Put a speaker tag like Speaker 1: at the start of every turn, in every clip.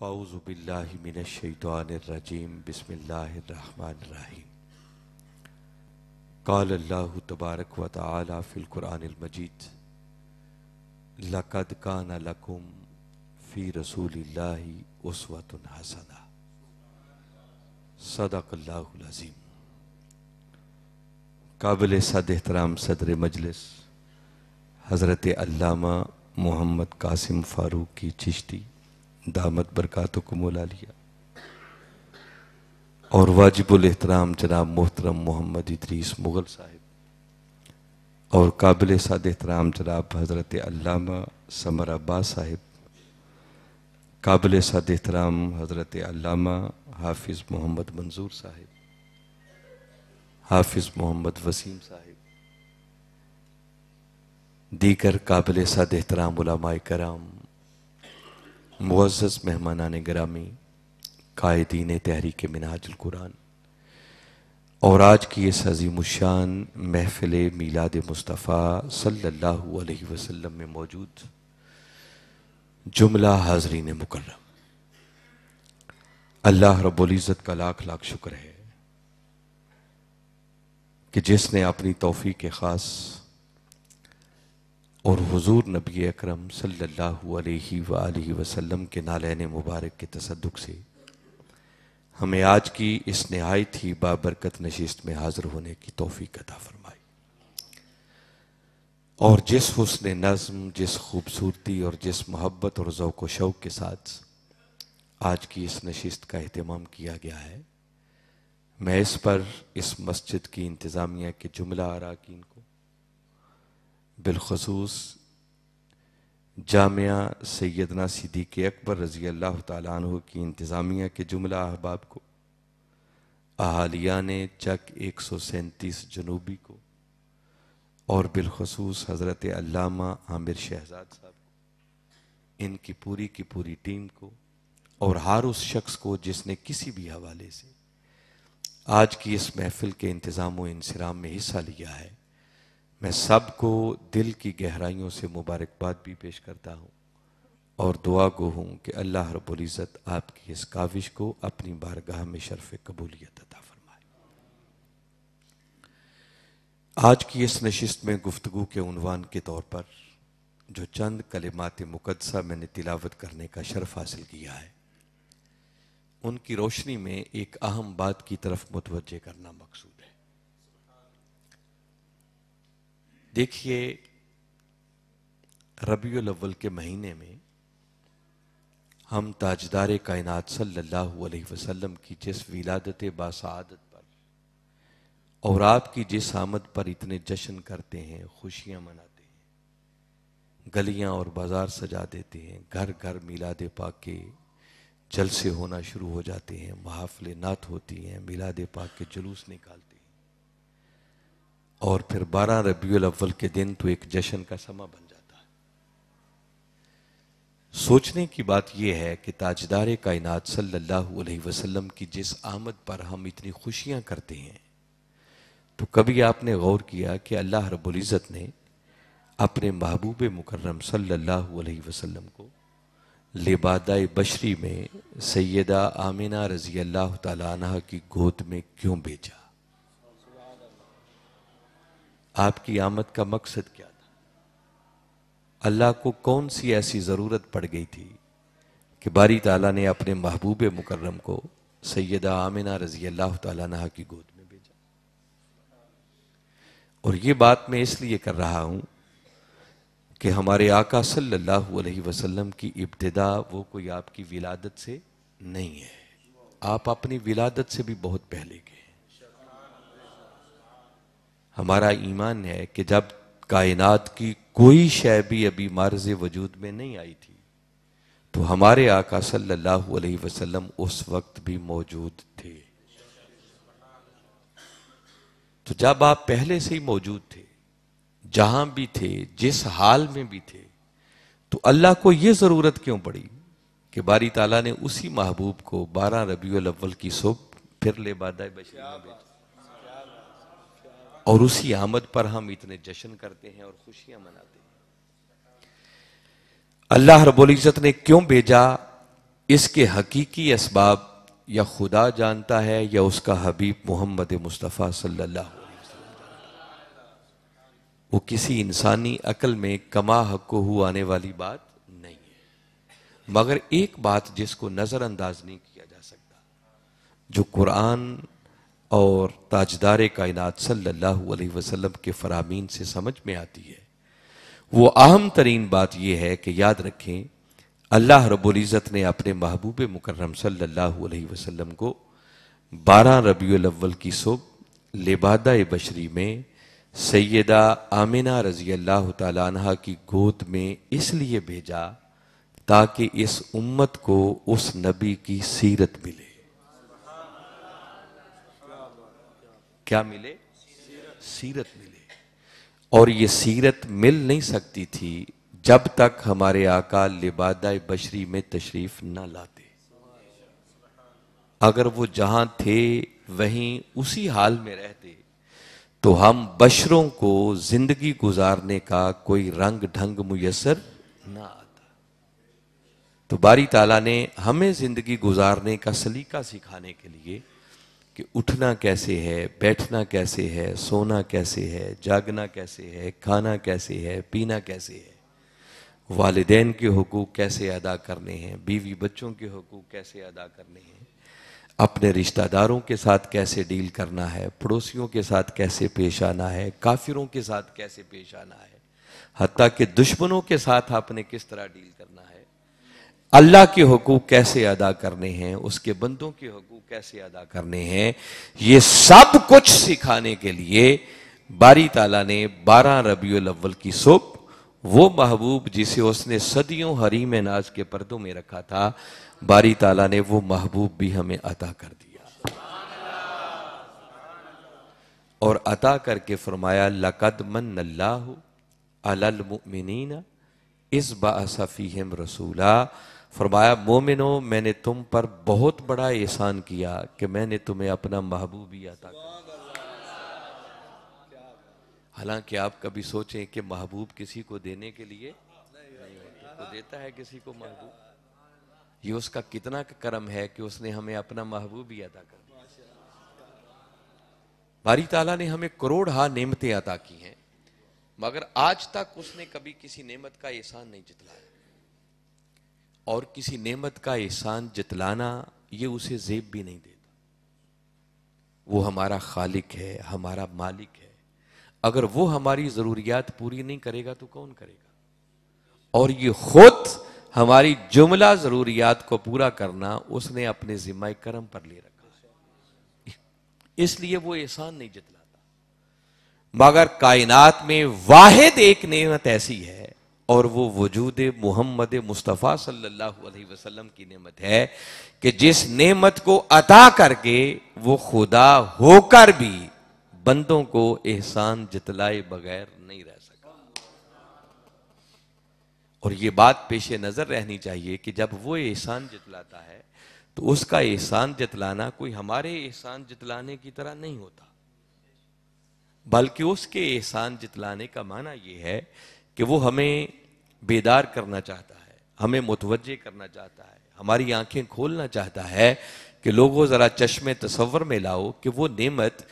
Speaker 1: फ़ाउज़बिल्लिमिनशैतवानरजीम बसमीम काल अल्लाह तबारक व ताली फ़िलकुरानमजीद लकद कान लकुम फ़ी रसूल उसवत हसना सदाकल्लाज़ीम काबिल सद एहतराम सदर मजलिस हज़रत अल्लामा मोहम्मद कासिम फ़ारूक की चिश्ती दामद बरकातों को मोला लिया और वाजिबुल एहतराम जनाब मोहतरम मोहम्मद इदरीस मुग़ल साहिब और काबिल साद एहतराम जनाब हज़रत अल्लामा समर अब्बास साहिब काबिल साद एहतराम हज़रत अल्लामा हाफिज़ मोहम्मद मंजूर साहिब हाफिज़ मोहम्मद वसीम साहिब दीगर काबिल साद एहतराम कराम मुआज़ ने ग्रामी कायदीन तहरीक कुरान और आज की सजी मुशान महफिल मीलाद मुस्तफ़ा सल्लल्लाहु अलैहि वसल्लम में मौजूद जुमला हाजरीन मुकर अल्लाह रबुल्ज़त का लाख लाख शुक्र है कि जिसने अपनी तोफ़ी के ख़ास और हुजूर नबी अकरम सल्लल्लाहु अलैहि सल्ला वसल्लम के नालैन मुबारक के तसदुक से हमें आज की इस नहायत ही बाबरकत नशिस्त में हाज़िर होने की तोफ़ी अदा फरमाई और जिस हसन नज़म जिस खूबसूरती और जिस मोहब्बत और ओक़ शौक़ के साथ आज की इस नशिस्त का अहतमाम किया गया है मैं इस पर इस मस्जिद की इंतज़ामिया के जुमला अरकान को बिलखसूस जामिया सैदना सिद्दीक अकबर रज़ी अल्लाह तु की इंतज़ामिया के जुमला अहबाब को अहालिया ने चक एक सौ सैंतीस जनूबी को और बिलखसूस हज़रत आमिर शहजाद साहब को इनकी पूरी की पूरी टीम को और हर उस शख्स को जिसने किसी भी हवाले से आज की इस महफिल के इंतज़ाम व इंसराम में हिस्सा लिया है मैं सबको दिल की गहराइयों से मुबारकबाद भी पेश करता हूँ और दुआ गो हूँ कि अल्लाह रबुल्ज़त आपकी इस काविश को अपनी बारगाह में शरफ़ कबूलियत अदा फरमाए आज की इस नशस्त में गुफ्तु के उनवान के तौर पर जो चंद कलिमात मुकदसा मैंने तिलावत करने का शरफ हासिल किया है उनकी रोशनी में एक अहम बात की तरफ मुतवजह करना मकसूद देखिए रबी अव्वल के महीने में हम ताजदार कायनात सल्लल्लाहु अलैहि वसल्लम की जिस विलादत बासादत पर और आपकी जिस आमद पर इतने जश्न करते हैं खुशियाँ मनाते हैं गलियाँ और बाज़ार सजा देते हैं घर घर मिलाद पा के जलसे होना शुरू हो जाते हैं महाफिल नात होती हैं मिलाद पा के जुलूस निकालते हैं और फिर बारह रबी अव्वल के दिन तो एक जश्न का समा बन जाता है सोचने की बात यह है कि ताजदार कायनात सल्लल्लाहु अलैहि वसल्लम की जिस आमद पर हम इतनी खुशियां करते हैं तो कभी आपने गौर किया कि अल्लाह रबुल्ज़त ने अपने महबूब मुकर्रम सल्लल्लाहु अलैहि वसल्लम को लिबादा बशरी में सैदा आमिना रज़ी अल्लाह तह की गोद में क्यों भेजा आपकी आमद का मकसद क्या था अल्लाह को कौन सी ऐसी ज़रूरत पड़ गई थी कि बारी ताला ने अपने महबूब मुकर्रम को सैदा आमिना रजी अल्लाह तह की गोद में भेजा और ये बात मैं इसलिए कर रहा हूं कि हमारे आका सल्लल्लाहु अलैहि वसल्लम की इब्तदा वो कोई आपकी विलादत से नहीं है आप अपनी विलादत से भी बहुत पहले गए हमारा ईमान है कि जब कायनात की कोई शय भी अभी मार्ज वजूद में नहीं आई थी तो हमारे आका सल्लल्लाहु अलैहि वसल्लम उस वक्त भी मौजूद थे तो जब आप पहले से ही मौजूद थे जहां भी थे जिस हाल में भी थे तो अल्लाह को यह ज़रूरत क्यों पड़ी कि बारी ताला ने उसी महबूब को बारह रबी अव्वल की सुबह फिर ले बाद और उसी आमद पर हम इतने जश्न करते हैं और खुशियां मनाते हैं अल्लाह इज्जत ने क्यों भेजा इसके हकीकी इसबाब या खुदा जानता है या उसका हबीब मोहम्मद मुस्तफ़ा सल्लल्लाहु वो किसी इंसानी अकल में कमा हक हु आने वाली बात नहीं है मगर एक बात जिसको नज़रअंदाज नहीं किया जा सकता जो कुरान और ताजदार कायनात सल्लल्लाहु अलैहि वसल्लम के फरामीन से समझ में आती है वो अहम तरीन बात यह है कि याद रखें अल्लाह रबुल्ज़त ने अपने महबूब मुकर्रम सल्लल्लाहु अलैहि वसल्लम को बारह रबी अव्वल की सुबह लिबादा बशरी में सैदा आमिना रजी अल्लाह तह की गोद में इसलिए भेजा ताकि इस उम्मत को उस नबी की सीरत मिले क्या मिले सीरत मिले और ये सीरत मिल नहीं सकती थी जब तक हमारे आका लिबादा बशरी में तशरीफ न लाते अगर वो जहां थे वहीं उसी हाल में रहते तो हम बशरों को जिंदगी गुजारने का कोई रंग ढंग मुयसर ना आता तो बारी ताला ने हमें जिंदगी गुजारने का सलीका सिखाने के लिए कि उठना कैसे है बैठना कैसे है सोना कैसे है जागना कैसे है खाना कैसे है पीना कैसे है वालदेन के हकूक़ कैसे अदा करने हैं बीवी बच्चों के हकूक़ कैसे अदा करने हैं अपने रिश्तेदारों के साथ कैसे डील करना है पड़ोसियों के साथ कैसे पेश आना है काफिरों के साथ कैसे पेश आना है हती कि दुश्मनों के साथ आपने किस तरह डील करना है अल्लाह के हकूक़ कैसे अदा करने हैं उसके बंदों के हकूक़ कैसे अदा करने हैं ये सब कुछ सिखाने के लिए बारी ताला ने बारह रबी अव्वल की सुबह वो महबूब जिसे उसने सदियों हरी में नाज के पर्दों में रखा था बारी ताला ने वो महबूब भी हमें अता कर दिया और अता करके फरमाया लकद मन अल्लाह अलमिन इस हम रसूला फरमाया मोमिनो मैंने तुम पर बहुत बड़ा एहसान किया कि मैंने तुम्हें अपना महबूबी अदा किया हालांकि आप कभी सोचें कि महबूब किसी को देने के लिए नहीं होता तो देता है किसी को महबूब ये उसका कितना कर्म है कि उसने हमें अपना महबूबी अदा कर दिया बारी ताला ने हमें करोड़ हा नेमतें अदा की हैं मगर आज तक उसने कभी किसी नेमत का एहसान नहीं जितलाया और किसी नेमत का एहसान जतलाना ये उसे जेब भी नहीं देता वो हमारा खालिक है हमारा मालिक है अगर वो हमारी ज़रूरियात पूरी नहीं करेगा तो कौन करेगा और ये खुद हमारी जुमला ज़रूरियात को पूरा करना उसने अपने ज़िम्मा कर्म पर ले रखा है इसलिए वो एहसान नहीं जतलाता मगर कायनात में वाहिद एक नेमत ऐसी है और वो वजूद मोहम्मद मुस्तफ़ा सल्लल्लाहु अलैहि वसल्लम की नेमत है कि जिस नेमत को अता करके वो खुदा होकर भी बंदों को एहसान जितलाए बगैर नहीं रह सका और ये बात पेश नज़र रहनी चाहिए कि जब वो एहसान जितलाता है तो उसका एहसान जितलाना कोई हमारे एहसान जितलाने की तरह नहीं होता बल्कि उसके एहसान जितलाने का माना यह है कि वो हमें बेदार करना चाहता है हमें मुतवजे करना चाहता है हमारी आंखें खोलना चाहता है कि लोगों ज़रा चश्मे तस्वर में लाओ कि वो नेमत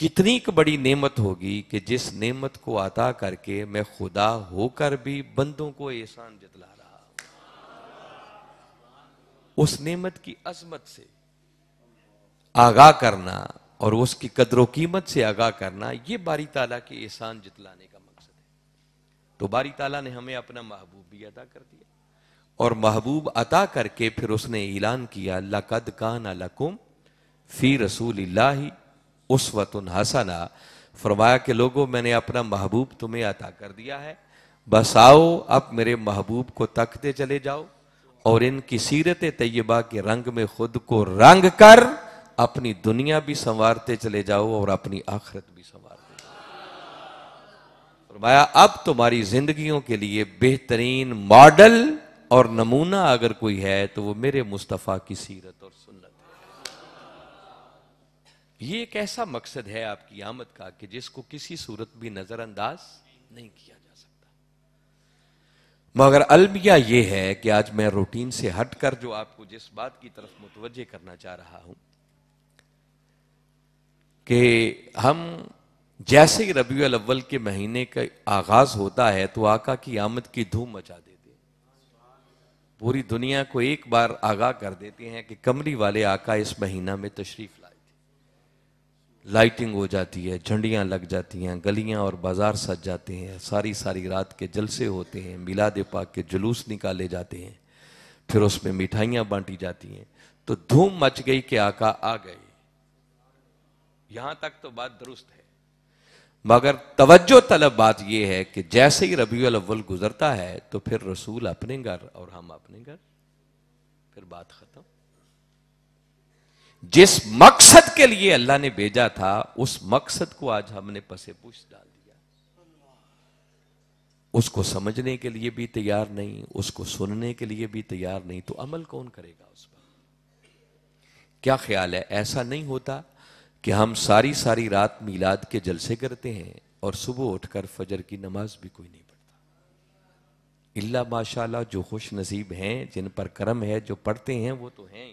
Speaker 1: कितनी बड़ी नेमत होगी कि जिस नेमत को अता करके मैं खुदा होकर भी बंदों को एहसान जितला रहा हूं उस नेमत की अजमत से आगाह करना और उसकी कदर कीमत से आगाह करना ये बारी ताला के एहसान जितलाने का तो बारी ताला ने हमें अपना महबूब भी अदा कर दिया और महबूब अता करके फिर उसने ऐलान किया लकद कान लकुम फी रसूल उसवतुन हसना फरमाया के लोगों मैंने अपना महबूब तुम्हें अता कर दिया है बस आओ अब मेरे महबूब को तकते चले जाओ और इनकी सीरत तय्यबा के रंग में खुद को रंग कर अपनी दुनिया भी संवारते चले जाओ और अपनी आखरत भी संवार फरमाया अब तुम्हारी जिंदगियों के लिए बेहतरीन मॉडल और नमूना अगर कोई है तो वो मेरे मुस्तफ़ा की सीरत और सुन्नत है ये एक ऐसा मकसद है आपकी आमद का कि जिसको किसी सूरत भी नज़रअंदाज नहीं किया जा सकता मगर अलमिया ये है कि आज मैं रूटीन से हटकर जो आपको जिस बात की तरफ मुतवजे करना चाह रहा हूं कि हम जैसे ही रबी अव्वल के महीने का आगाज होता है तो आका की आमद की धूम मचा देते पूरी दुनिया को एक बार आगाह कर देते हैं कि कमरी वाले आका इस महीना में तशरीफ लाए थे लाइटिंग हो जाती है झंडियां लग जाती हैं गलियां और बाजार सज जाते हैं सारी सारी रात के जलसे होते हैं मिलाद पाक के जुलूस निकाले जाते हैं फिर उसमें मिठाइयां बांटी जाती हैं तो धूम मच गई कि आका आ गए यहां तक तो बात दुरुस्त है मगर तवज्जो तलब बात यह है कि जैसे ही रबी अव्वल गुजरता है तो फिर रसूल अपने घर और हम अपने घर फिर बात खत्म जिस मकसद के लिए अल्लाह ने भेजा था उस मकसद को आज हमने पसे पुछ डाल दिया उसको समझने के लिए भी तैयार नहीं उसको सुनने के लिए भी तैयार नहीं तो अमल कौन करेगा उस पर क्या ख्याल है ऐसा नहीं होता कि हम सारी सारी रात मीलाद के जलसे करते हैं और सुबह उठकर फजर की नमाज भी कोई नहीं पढ़ता इल्ला माशाल्लाह जो खुश नसीब हैं जिन पर करम है जो पढ़ते हैं वो तो हैं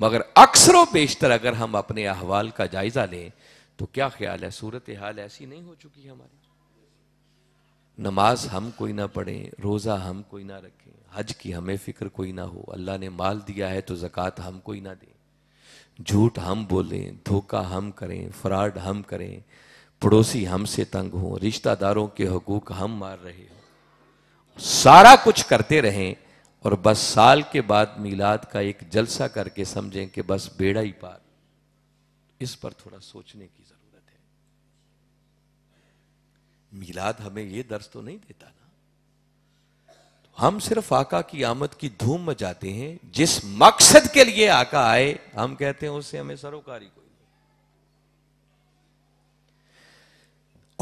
Speaker 1: मगर अक्सर बेशतर अगर हम अपने अहवाल का जायज़ा लें तो क्या ख्याल है सूरत हाल ऐसी नहीं हो चुकी हमारी नमाज हम कोई ना पढ़ें रोज़ा हम कोई ना रखें हज की हमें फ़िक्र कोई ना हो अल्लाह ने माल दिया है तो जक़ात हम कोई ना दें झूठ हम बोलें धोखा हम करें फ्रॉड हम करें पड़ोसी हमसे तंग हों रिश्तेदारों के हकूक हम मार रहे हों सारा कुछ करते रहें और बस साल के बाद मिलाद का एक जलसा करके समझें कि बस बेड़ा ही पार इस पर थोड़ा सोचने की जरूरत है मिलाद हमें यह दर्ज तो नहीं देता ना हम सिर्फ आका की आमद की धूम मचाते हैं जिस मकसद के लिए आका आए हम कहते हैं उससे हमें सरोकारी कोई नहीं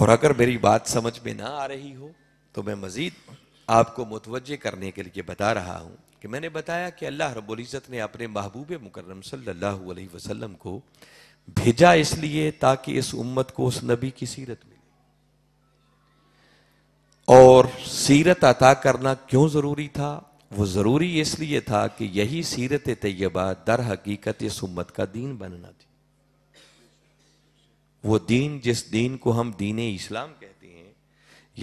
Speaker 1: और अगर मेरी बात समझ में ना आ रही हो तो मैं मजीद आपको मुतवजह करने के लिए बता रहा हूं कि मैंने बताया कि अल्लाह रबुल्ज़त ने अपने महबूब मुकर्रम सल्लल्लाहु अलैहि वसल्लम को भेजा इसलिए ताकि इस उम्मत को उस नबी की सीरत में और सीरत अता करना क्यों ज़रूरी था वो ज़रूरी इसलिए था कि यही सीरत तय्यबा दर हकीकत इस उम्मत का दीन बनना थी वो दीन जिस दीन को हम दीन इस्लाम कहते हैं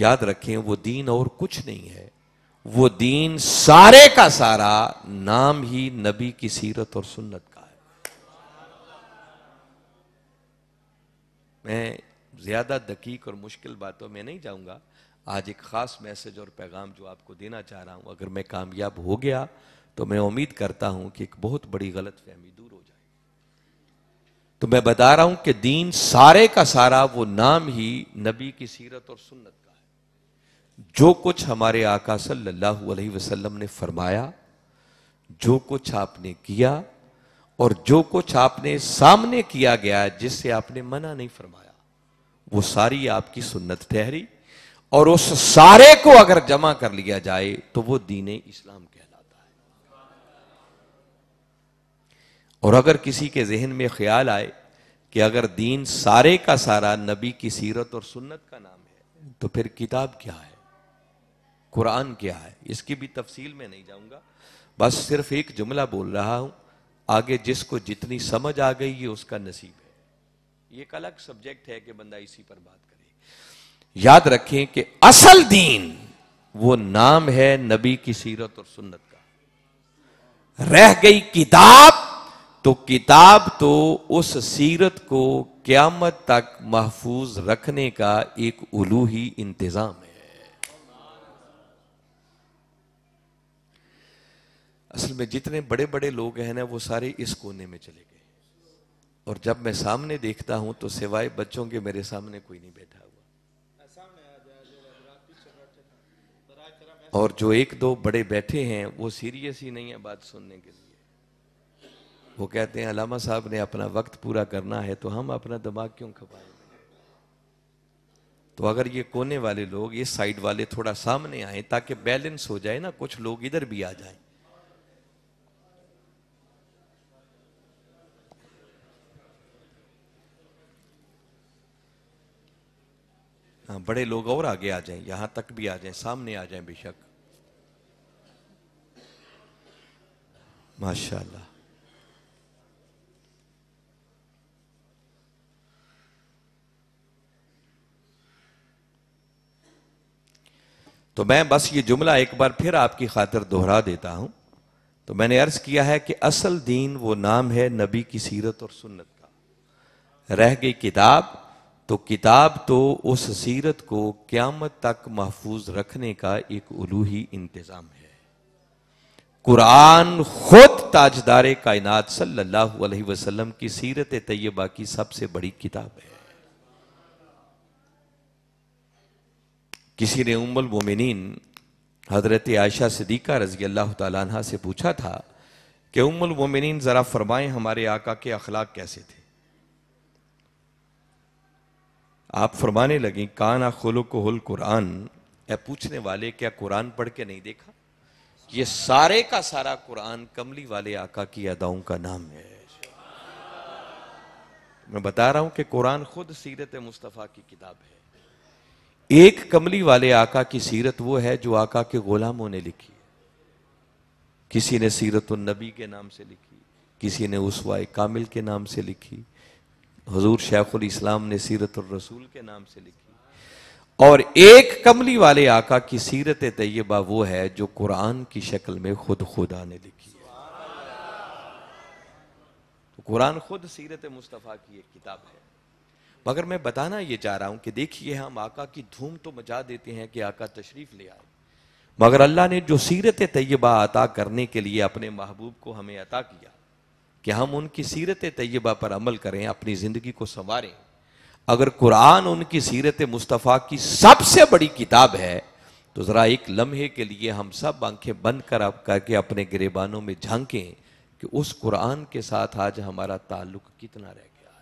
Speaker 1: याद रखें वो दीन और कुछ नहीं है वो दीन सारे का सारा नाम ही नबी की सीरत और सुन्नत का है मैं ज़्यादा दकीक और मुश्किल बातों में नहीं जाऊंगा आज एक ख़ास मैसेज और पैगाम जो आपको देना चाह रहा हूँ अगर मैं कामयाब हो गया तो मैं उम्मीद करता हूँ कि एक बहुत बड़ी गलत फहमी दूर हो जाए तो मैं बता रहा हूँ कि दीन सारे का सारा वो नाम ही नबी की सीरत और सुन्नत का है जो कुछ हमारे आका सल्लल्लाहु अलैहि वसल्लम ने फरमाया जो कुछ आपने किया और जो कुछ आपने सामने किया गया जिससे आपने मना नहीं फरमाया वो सारी आपकी सुन्नत ठहरी और उस सारे को अगर जमा कर लिया जाए तो वो दीन इस्लाम कहलाता है और अगर किसी के जहन में ख्याल आए कि अगर दीन सारे का सारा नबी की सीरत और सुन्नत का नाम है तो फिर किताब क्या है कुरान क्या है इसकी भी तफसील में नहीं जाऊंगा बस सिर्फ एक जुमला बोल रहा हूं आगे जिसको जितनी समझ आ गई ये उसका नसीब है ये एक अलग सब्जेक्ट है कि बंदा इसी पर बात करे याद रखें कि असल दीन वो नाम है नबी की सीरत और सुन्नत का रह गई किताब तो किताब तो उस सीरत को क्यामत तक महफूज रखने का एक उलूही इंतजाम है असल में जितने बड़े बड़े लोग हैं ना वो सारे इस कोने में चले गए और जब मैं सामने देखता हूं तो सिवाय बच्चों के मेरे सामने कोई नहीं बैठा और जो एक दो बड़े बैठे हैं वो सीरियस ही नहीं है बात सुनने के लिए वो कहते हैं अलामा साहब ने अपना वक्त पूरा करना है तो हम अपना दिमाग क्यों खपाए तो अगर ये कोने वाले लोग ये साइड वाले थोड़ा सामने आए ताकि बैलेंस हो जाए ना कुछ लोग इधर भी आ जाएं हाँ बड़े लोग और आगे आ जाएं यहां तक भी आ जाएं सामने आ जाएं बेशक माशाल्लाह तो मैं बस ये जुमला एक बार फिर आपकी खातिर दोहरा देता हूं तो मैंने अर्ज किया है कि असल दीन वो नाम है नबी की सीरत और सुन्नत का रह गई किताब तो किताब तो उस सीरत को क़्यामत तक महफूज रखने का एक उलूही इंतज़ाम है कुरान खुद ताजदार कायनात सल्लल्लाहु अलैहि वसल्लम की सीरत तैयबा की सबसे बड़ी किताब है किसी ने उम्मल मोमिनीन हजरत आयशा सदीक़ा रजी अल्लाह तला से पूछा था कि उम्मल मोमिनीन ज़रा फरमाएं हमारे आका के अखलाक कैसे थे आप फरमाने लगी कान खुलो को हुल कुरान ए पूछने वाले क्या कुरान पढ़ के नहीं देखा ये सारे का सारा कुरान कमली वाले आका की अदाओं का नाम है मैं बता रहा हूं कि कुरान खुद सीरत मुस्तफ़ा की किताब है एक कमली वाले आका की सीरत वो है जो आका के गुलामों ने लिखी किसी ने सीरत नबी के नाम से लिखी किसी ने उसवा कामिल के नाम से लिखी हजूर शेखुल इस्लाम ने सीरत रसूल के नाम से लिखी और एक कमली वाले आका की सीरत तय्यबा वो है जो कुरान की शक्ल में खुद खुदा ने लिखी है तो कुरान खुद सीरत मुस्तफ़ा की एक किताब है मगर मैं बताना ये चाह रहा हूं कि देखिए हम आका की धूम तो मचा देते हैं कि आका तशरीफ ले आए मगर अल्लाह ने जो सीरत तय्यबा अता करने के लिए अपने महबूब को हमें अता किया कि हम उनकी सीरत तैयबा पर अमल करें अपनी ज़िंदगी को संवारें अगर कुरान उनकी सीरत मुस्तफ़ा की सबसे बड़ी किताब है तो ज़रा एक लम्हे के लिए हम सब आंखें बंद कर आप करके अपने गिरेबानों में झांकें कि उस कुरान के साथ आज हमारा ताल्लुक कितना रह गया है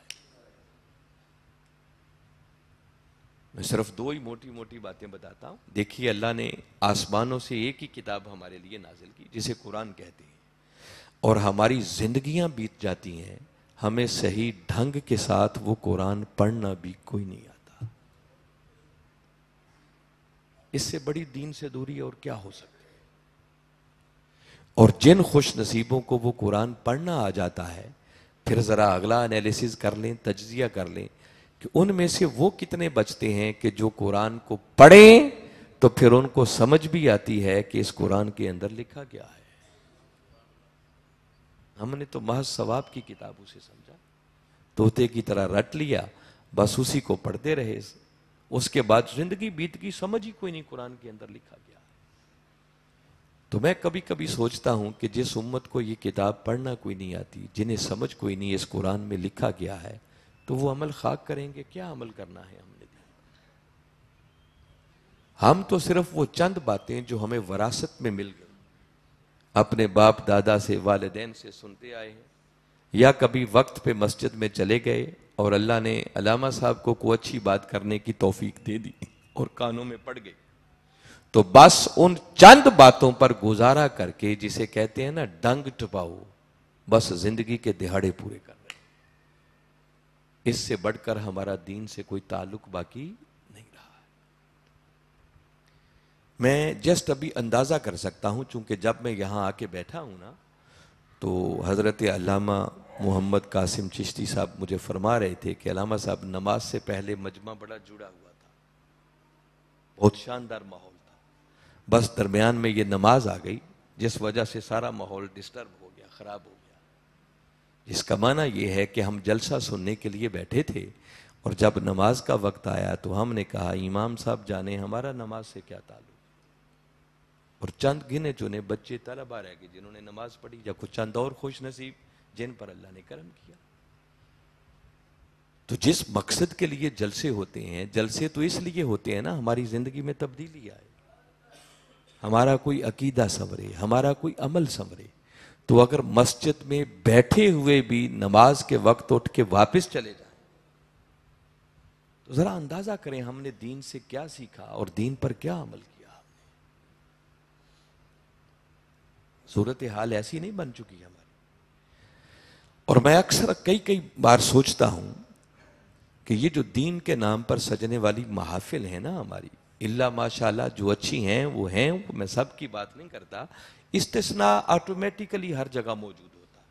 Speaker 1: मैं सिर्फ दो ही मोटी मोटी बातें बताता हूँ देखिए अल्लाह ने आसमानों से एक ही किताब हमारे लिए नाजिल की जिसे कुरान कहते हैं और हमारी जिंदगियां बीत जाती हैं हमें सही ढंग के साथ वो कुरान पढ़ना भी कोई नहीं आता इससे बड़ी दीन से दूरी और क्या हो सकती है और जिन खुश नसीबों को वो कुरान पढ़ना आ जाता है फिर ज़रा अगला एनालिसिस कर लें तजिया कर लें कि उनमें से वो कितने बचते हैं कि जो कुरान को पढ़ें तो फिर उनको समझ भी आती है कि इस कुरान के अंदर लिखा गया है हमने तो महज सवाब की किताब उसे समझा तोते की तरह रट लिया बस उसी को पढ़ते रहे उसके बाद जिंदगी बीत की समझ ही कोई नहीं कुरान के अंदर लिखा गया तो मैं कभी कभी सोचता हूं कि जिस उम्मत को ये किताब पढ़ना कोई नहीं आती जिन्हें समझ कोई नहीं इस कुरान में लिखा गया है तो वो अमल खाक करेंगे क्या अमल करना है हमने हम तो सिर्फ वो चंद बातें जो हमें वरासत में मिल गई अपने बाप दादा से वालदेन से सुनते आए हैं या कभी वक्त पे मस्जिद में चले गए और अल्लाह ने अलामा साहब को को अच्छी बात करने की तोफीक दे दी और कानों में पड़ गई तो बस उन चंद बातों पर गुजारा करके जिसे कहते हैं ना डंग टपाओ बस जिंदगी के दिहाड़े पूरे कर रहे इससे बढ़कर हमारा दीन से कोई ताल्लुक बाकी मैं जस्ट अभी अंदाज़ा कर सकता हूँ चूँकि जब मैं यहाँ आके बैठा हूँ ना तो हज़रत अलामा मोहम्मद कासिम चिश्ती साहब मुझे फरमा रहे थे कि अलामा साहब नमाज से पहले मजमा बड़ा जुड़ा हुआ था बहुत शानदार माहौल था बस दरमियान में ये नमाज आ गई जिस वजह से सारा माहौल डिस्टर्ब हो गया ख़राब हो गया जिसका माना यह है कि हम जलसा सुनने के लिए बैठे थे और जब नमाज का वक्त आया तो हमने कहा इमाम साहब जाने हमारा नमाज से क्या ताल्लुक और चंद गिने चुने बच्चे तलबा रह गए जिन्होंने नमाज पढ़ी या कुछ चंद और खुश नसीब जिन पर अल्लाह ने करम किया तो जिस मकसद के लिए जलसे होते हैं जलसे तो इसलिए होते हैं ना हमारी ज़िंदगी में तब्दीली आए हमारा कोई अकीदा संवरे हमारा कोई अमल संवरे तो अगर मस्जिद में बैठे हुए भी नमाज के वक्त उठ के वापिस चले जाए तो ज़रा अंदाज़ा करें हमने दीन से क्या सीखा और दीन पर क्या अमल किया सूरत हाल ऐसी नहीं बन चुकी हमारी और मैं अक्सर कई कई बार सोचता हूं कि ये जो दीन के नाम पर सजने वाली महाफिल है ना हमारी इल्ला माशाल्लाह जो अच्छी हैं वो हैं वो मैं सब की बात नहीं करता इस्तना ऑटोमेटिकली हर जगह मौजूद होता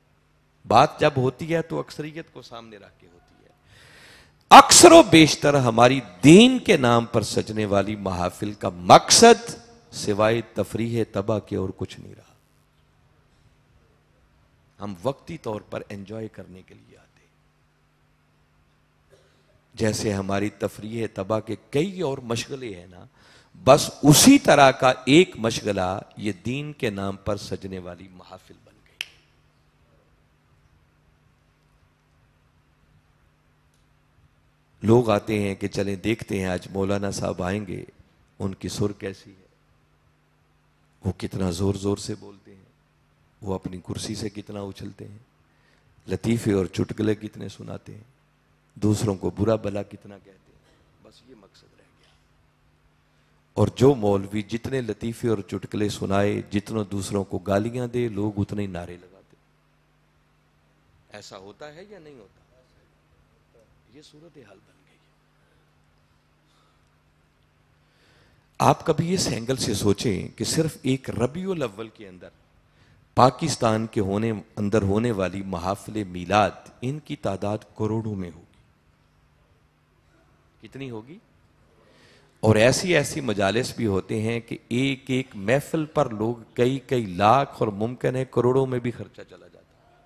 Speaker 1: बात जब होती है तो अक्सरियत को सामने रख के होती है अक्सर बेशतर हमारी दीन के नाम पर सजने वाली महाफिल का मकसद सिवाय तफरीह तबाह के और कुछ नहीं रहा हम वक्ती तौर पर एंजॉय करने के लिए आते जैसे हमारी तफरी तबाह के कई और मशगले हैं ना बस उसी तरह का एक मशगला ये दीन के नाम पर सजने वाली महाफिल बन गई लोग आते हैं कि चलें देखते हैं आज मौलाना साहब आएंगे उनकी सुर कैसी है वो कितना जोर जोर से बोलते वो अपनी कुर्सी से कितना उछलते हैं लतीफ़े और चुटकले कितने सुनाते हैं दूसरों को बुरा भला कितना कहते हैं बस ये मकसद रह गया और जो मौलवी जितने लतीफ़े और चुटकले सुनाए जितनों दूसरों को गालियां दे लोग उतने ही नारे लगाते ऐसा होता है या नहीं होता ये सूरत हाल बन गई आप कभी इस एंगल से सोचें कि सिर्फ एक रबी अव्वल के अंदर पाकिस्तान के होने अंदर होने वाली महाफिल मीलाद इनकी तादाद करोड़ों में होगी कितनी होगी और ऐसी ऐसी मजालस भी होते हैं कि एक एक महफिल पर लोग कई कई लाख और मुमकिन है करोड़ों में भी खर्चा चला जाता है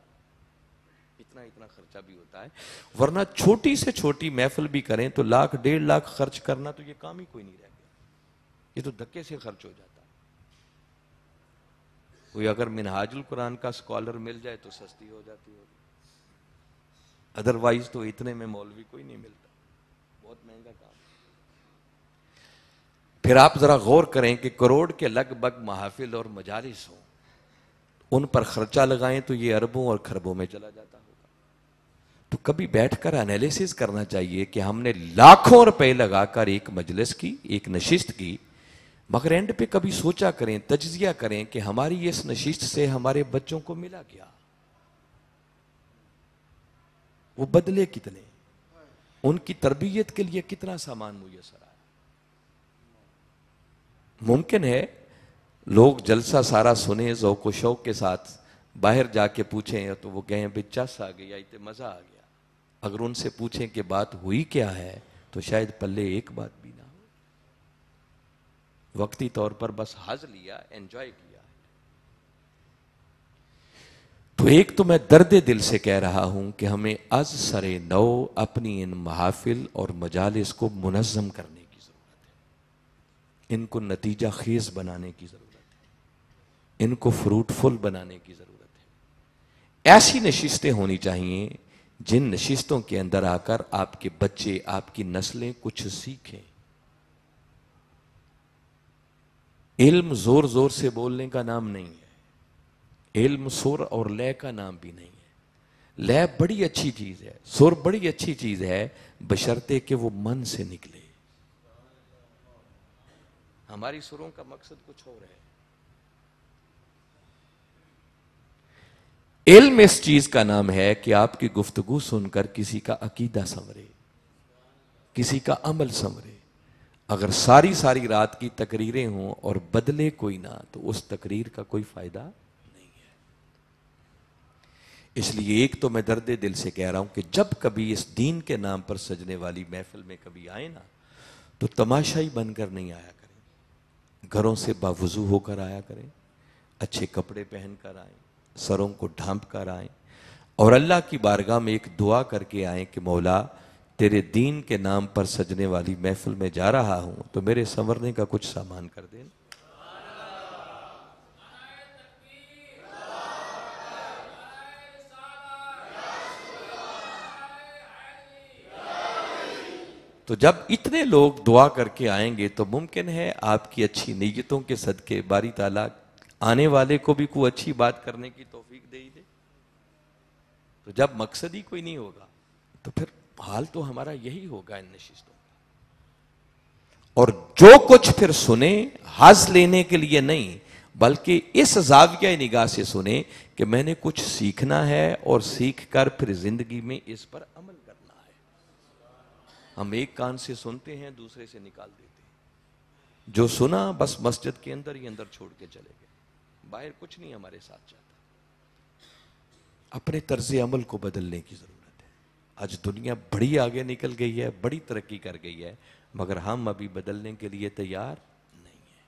Speaker 1: इतना इतना खर्चा भी होता है वरना छोटी से छोटी महफिल भी करें तो लाख डेढ़ लाख खर्च करना तो ये काम ही कोई नहीं रह गया ये तो धक्के से खर्च हो जाता है कोई अगर मिनहाजुल कुरान का स्कॉलर मिल जाए तो सस्ती हो जाती होगी अदरवाइज तो इतने में मौलवी कोई नहीं मिलता बहुत महंगा काम फिर आप ज़रा गौर करें कि करोड़ के लगभग महाफिल और मजालिस हों उन पर खर्चा लगाएं तो ये अरबों और खरबों में चला जाता होगा तो कभी बैठकर एनालिसिस करना चाहिए कि हमने लाखों रुपए लगाकर एक मजलिस की एक नशिस्त की मगर एंड पे कभी सोचा करें तजिया करें कि हमारी इस नशिश से हमारे बच्चों को मिला क्या वो बदले कितने उनकी तरबियत के लिए कितना सामान मुयसर आया मुमकिन है लोग जलसा सारा सुने जोको शौक के साथ बाहर जाके पूछें तो वो कहें भी चस आ गया इतने मज़ा आ गया अगर उनसे पूछें कि बात हुई क्या है तो शायद पल्ले एक बात भी ना वक्ती तौर पर बस हज लिया एंजॉय किया तो एक तो मैं दर्द दिल से कह रहा हूं कि हमें अज सरे नौ अपनी इन महाफिल और मजालिस को मुनज़म करने की ज़रूरत है इनको नतीजा खेज बनाने की ज़रूरत है इनको फ्रूटफुल बनाने की ज़रूरत है ऐसी नशिस्तें होनी चाहिए जिन नशिस्तों के अंदर आकर आपके बच्चे आपकी नस्लें कुछ सीखें इल्म ज़ोर ज़ोर से बोलने का नाम नहीं है इल्म सुर और लय का नाम भी नहीं है लय बड़ी अच्छी चीज़ है सुर बड़ी अच्छी चीज़ है बशर्ते कि वो मन से निकले हमारी सुरों का मकसद कुछ और है इल्म इस चीज़ का नाम है कि आपकी गुफ्तगु सुनकर किसी का अकीदा संवरे किसी का अमल संवरे अगर सारी सारी रात की तकरीरें हों और बदले कोई ना तो उस तकरीर का कोई फ़ायदा नहीं है इसलिए एक तो मैं दर्द दिल से कह रहा हूं कि जब कभी इस दीन के नाम पर सजने वाली महफिल में कभी आए ना तो तमाशाई बनकर नहीं आया करें घरों से बावजू होकर आया करें अच्छे कपड़े पहन कर आए सरों को ढांप कर आए और अल्लाह की बारगाह में एक दुआ करके आए कि मौला तेरे दीन के नाम पर सजने वाली महफिल में जा रहा हूं तो मेरे संवरने का कुछ सामान कर दे तो जब इतने लोग दुआ करके आएंगे तो मुमकिन है आपकी अच्छी नीयतों के सदके बारी ताला आने वाले को भी कोई अच्छी बात करने की तोफीक दे ही दे तो जब मकसद ही कोई नहीं होगा तो फिर हाल तो हमारा यही होगा इन नशिस्तों का और जो कुछ फिर सुने हज लेने के लिए नहीं बल्कि इस जाविया निगाह से सुने कि मैंने कुछ सीखना है और सीख कर फिर जिंदगी में इस पर अमल करना है हम एक कान से सुनते हैं दूसरे से निकाल देते हैं जो सुना बस मस्जिद के अंदर ही अंदर छोड़ के चले गए बाहर कुछ नहीं हमारे साथ जाता अपने तर्ज अमल को बदलने की जरूरत आज दुनिया बड़ी आगे निकल गई है बड़ी तरक्की कर गई है मगर हम अभी बदलने के लिए तैयार नहीं है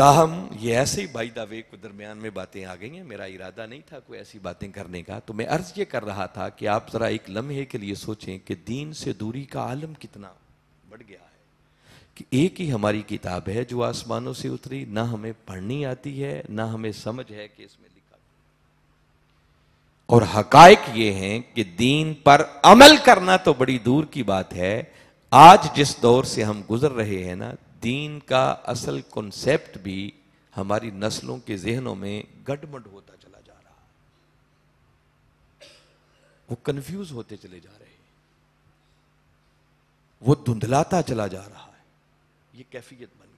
Speaker 1: ताहम ये ऐसे ही बाई दावे को दरमियान में बातें आ गई हैं मेरा इरादा नहीं था कोई ऐसी बातें करने का तो मैं अर्ज ये कर रहा था कि आप ज़रा एक लम्हे के लिए सोचें कि दीन से दूरी का आलम कितना बढ़ गया है कि एक ही हमारी किताब है जो आसमानों से उतरी ना हमें पढ़नी आती है ना हमें समझ है कि इसमें और हकायक ये हैं कि दीन पर अमल करना तो बड़ी दूर की बात है आज जिस दौर से हम गुजर रहे हैं ना दीन का असल कॉन्सेप्ट भी हमारी नस्लों के जहनों में गडमड होता चला जा रहा है वो कंफ्यूज होते चले जा रहे हैं वो धुंधलाता चला जा रहा है ये कैफियत बन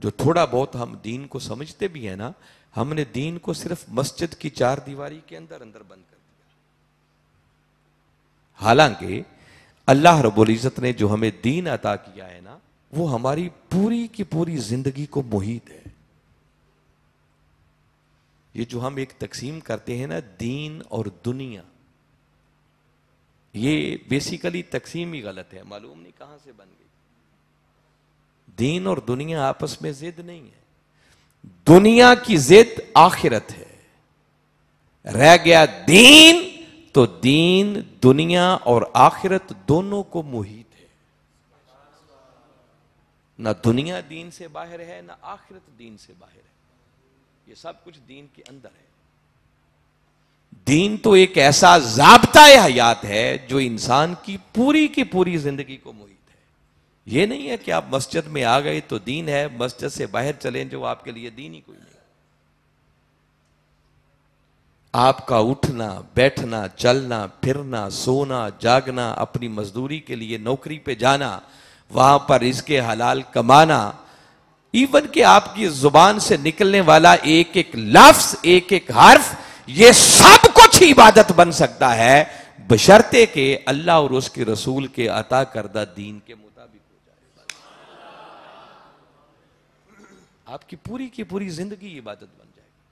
Speaker 1: जो थोड़ा बहुत हम दीन को समझते भी हैं ना हमने दीन को सिर्फ मस्जिद की चार दीवारी के अंदर अंदर बंद कर दिया हालांकि अल्लाह रबुल इज़्ज़त ने जो हमें दीन अता किया है ना वो हमारी पूरी की पूरी जिंदगी को मुहित है ये जो हम एक तकसीम करते हैं ना दीन और दुनिया ये बेसिकली तकसीम ही गलत है मालूम नहीं कहां से बन गई दीन और दुनिया आपस में जिद नहीं है दुनिया की जिद आखिरत है रह गया दीन तो दीन दुनिया और आखिरत दोनों को मुहित है ना दुनिया दीन से बाहर है ना आखिरत दीन से बाहर है ये सब कुछ दीन के अंदर है दीन तो एक ऐसा जाबता हयात है जो इंसान की पूरी की पूरी जिंदगी को मुहित ये नहीं है कि आप मस्जिद में आ गए तो दीन है मस्जिद से बाहर चले जो आपके लिए दीन ही कोई नहीं आपका उठना बैठना चलना फिरना सोना जागना अपनी मजदूरी के लिए नौकरी पे जाना वहां पर इसके हलाल कमाना इवन के आपकी जुबान से निकलने वाला एक एक लफ्स एक एक हर्फ ये सब कुछ इबादत बन सकता है बशर्ते के अल्लाह और उसके रसूल के अता करदा दीन के मुताबिक आपकी पूरी की पूरी जिंदगी इबादत बन जाएगी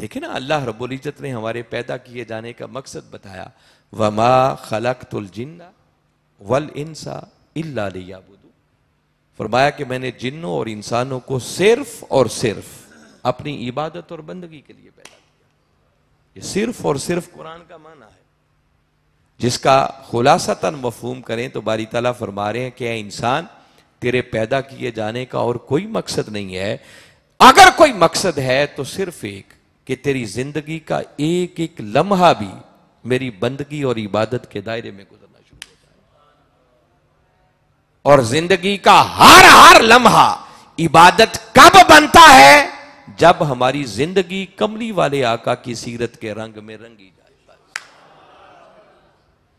Speaker 1: देखे ना अल्लाह रब्बुल इज़्ज़त ने हमारे पैदा किए जाने का मकसद बताया वमा खलक जिन्ना वल इंसा इल्ला फरमाया कि मैंने जिन्नों और इंसानों को सिर्फ और सिर्फ अपनी इबादत और बंदगी के लिए पैदा किया ये सिर्फ और सिर्फ कुरान का माना है जिसका खुलासा तन मफहूम करें तो बारी तला फरमा रहे हैं कि इंसान तेरे पैदा किए जाने का और कोई मकसद नहीं है अगर कोई मकसद है तो सिर्फ एक कि तेरी जिंदगी का एक एक लम्हा भी मेरी बंदगी और इबादत के दायरे में गुजरना शुरू हो जाए और जिंदगी का हर हर लम्हा इबादत कब बनता है जब हमारी जिंदगी कमली वाले आका की सीरत के रंग में रंगी जाए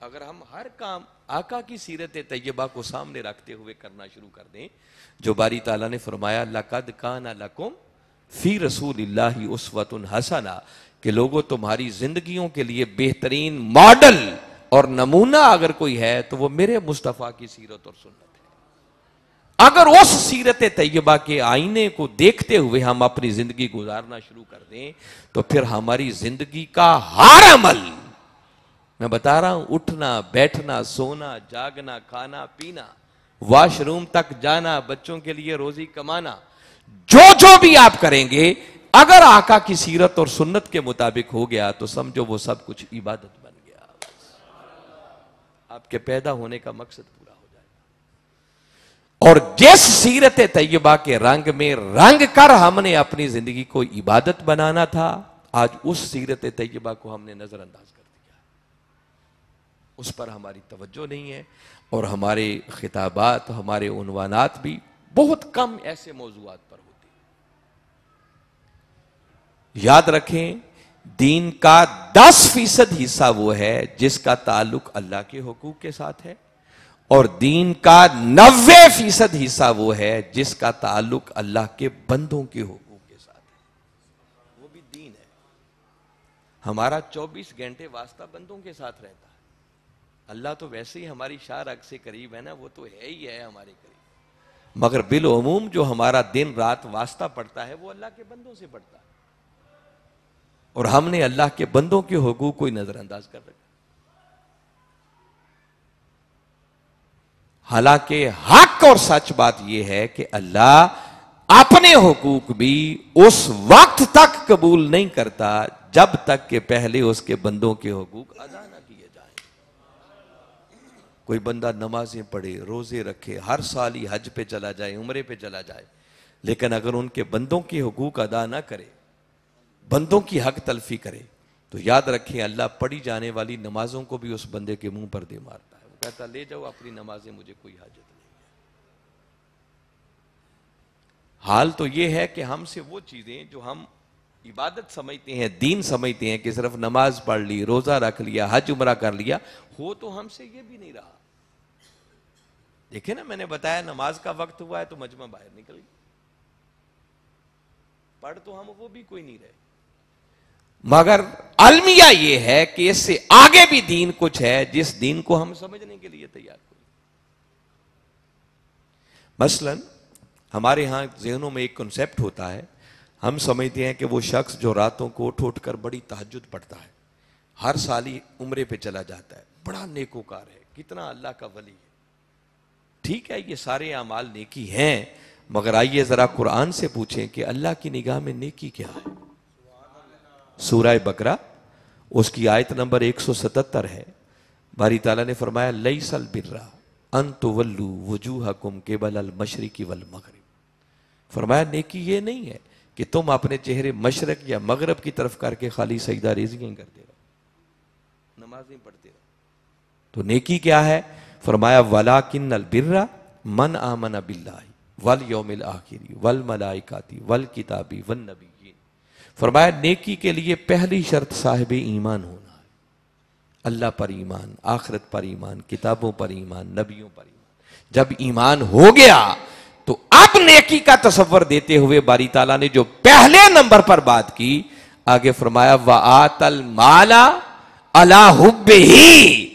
Speaker 1: अगर हम हर काम आका की सीरत तय्यबा को सामने रखते हुए करना शुरू कर दें जो बारी ताला ने फरमाया लकद काना लकुम फी रसूल उसवत हसना के लोगों तुम्हारी जिंदगियों के लिए बेहतरीन मॉडल और नमूना अगर कोई है तो वो मेरे मुस्तफ़ा की सीरत और सुन्नत है अगर उस सीरत तय्यबा के आईने को देखते हुए हम अपनी जिंदगी गुजारना शुरू कर दें तो फिर हमारी जिंदगी का हर अमल मैं बता रहा हूं उठना बैठना सोना जागना खाना पीना वॉशरूम तक जाना बच्चों के लिए रोजी कमाना जो जो भी आप करेंगे अगर आका की सीरत और सुन्नत के मुताबिक हो गया तो समझो वो सब कुछ इबादत बन गया आपके पैदा होने का मकसद पूरा हो जाएगा और जिस सीरत तैयबा के रंग में रंग कर हमने अपनी जिंदगी को इबादत बनाना था आज उस सीरत तय्यबा को हमने नजरअंदाज कर उस पर हमारी तवज्जो नहीं है और हमारे खिताबात हमारे उनवानात भी बहुत कम ऐसे मौजूद पर होते याद रखें दीन का दस फीसद हिस्सा वो है जिसका ताल्लुक अल्लाह के हकूक के साथ है और दीन का नब्बे फीसद हिस्सा वो है जिसका ताल्लुक अल्लाह के बंदों के हकूक के साथ है वो भी दीन है हमारा 24 घंटे वास्ता बंदों के साथ रहता है अल्लाह तो वैसे ही हमारी शाह से करीब है ना वो तो है ही है हमारे करीब मगर बिलूम जो हमारा दिन रात वास्ता पड़ता है वो अल्लाह के बंदों से पड़ता है और हमने अल्लाह के बंदों के हकूक को ही नज़रअंदाज कर रखा हालांकि हक और सच बात यह है कि अल्लाह अपने हकूक भी उस वक्त तक कबूल नहीं करता जब तक के पहले उसके बंदों के हकूक अदा कोई बंदा नमाजें पढ़े रोज़े रखे हर साल ही हज पे चला जाए उम्रे पे चला जाए लेकिन अगर उनके बंदों के हकूक अदा ना करे बंदों की हक तलफी करे तो याद रखें अल्लाह पढ़ी जाने वाली नमाजों को भी उस बंदे के मुंह पर दे मारता है वो कहता ले जाओ अपनी नमाजें मुझे कोई हाजत नहीं हाल तो ये है कि हमसे वो चीज़ें जो हम इबादत समझते हैं दीन समझते हैं कि सिर्फ नमाज पढ़ ली रोज़ा रख लिया हज उमरा कर लिया हो तो हमसे ये भी नहीं रहा देखे ना मैंने बताया नमाज का वक्त हुआ है तो मजमा बाहर निकल गया पढ़ तो हम वो भी कोई नहीं रहे मगर अलमिया ये है कि इससे आगे भी दीन कुछ है जिस दीन को हम समझने के लिए तैयार हुए मसलन हमारे यहां जहनों में एक कॉन्सेप्ट होता है हम समझते हैं कि वो शख्स जो रातों को उठ उठ कर बड़ी तहजद पढ़ता है हर साल ही उम्र पे चला जाता है बड़ा नेकोकार है कितना अल्लाह का वली है ठीक है ये सारे अमाल नेकी हैं मगर आइए ज़रा कुरान से पूछें कि अल्लाह की निगाह में नेकी क्या है सूरह बकरा उसकी आयत नंबर 177 है बारी ताला ने फरमाया लई सल बिर्रा अंत वल्लू वजूह कुम केबल अल मशरक़ी वल मगरब फरमाया नेकी ये नहीं है कि तुम अपने चेहरे मशरक या मगरब की तरफ करके खाली सजदा रेजियाँ करते रहो नमाजें पढ़ते रहो तो नेकी क्या है फरमाया वला किन अलबिर्रा मन आमन बिल्ला वल योमिल आखिरी वल मलाइकाती वल किताबी वन नबी फरमाया नेकी के लिए पहली शर्त साहिब ईमान होना है अल्लाह पर ईमान आखरत पर ईमान किताबों पर ईमान नबियों पर ईमान जब ईमान हो गया तो अब नेकी का तस्वर देते हुए बारी ताला ने जो पहले नंबर पर बात की आगे फरमाया व आतल माला अला हुब ही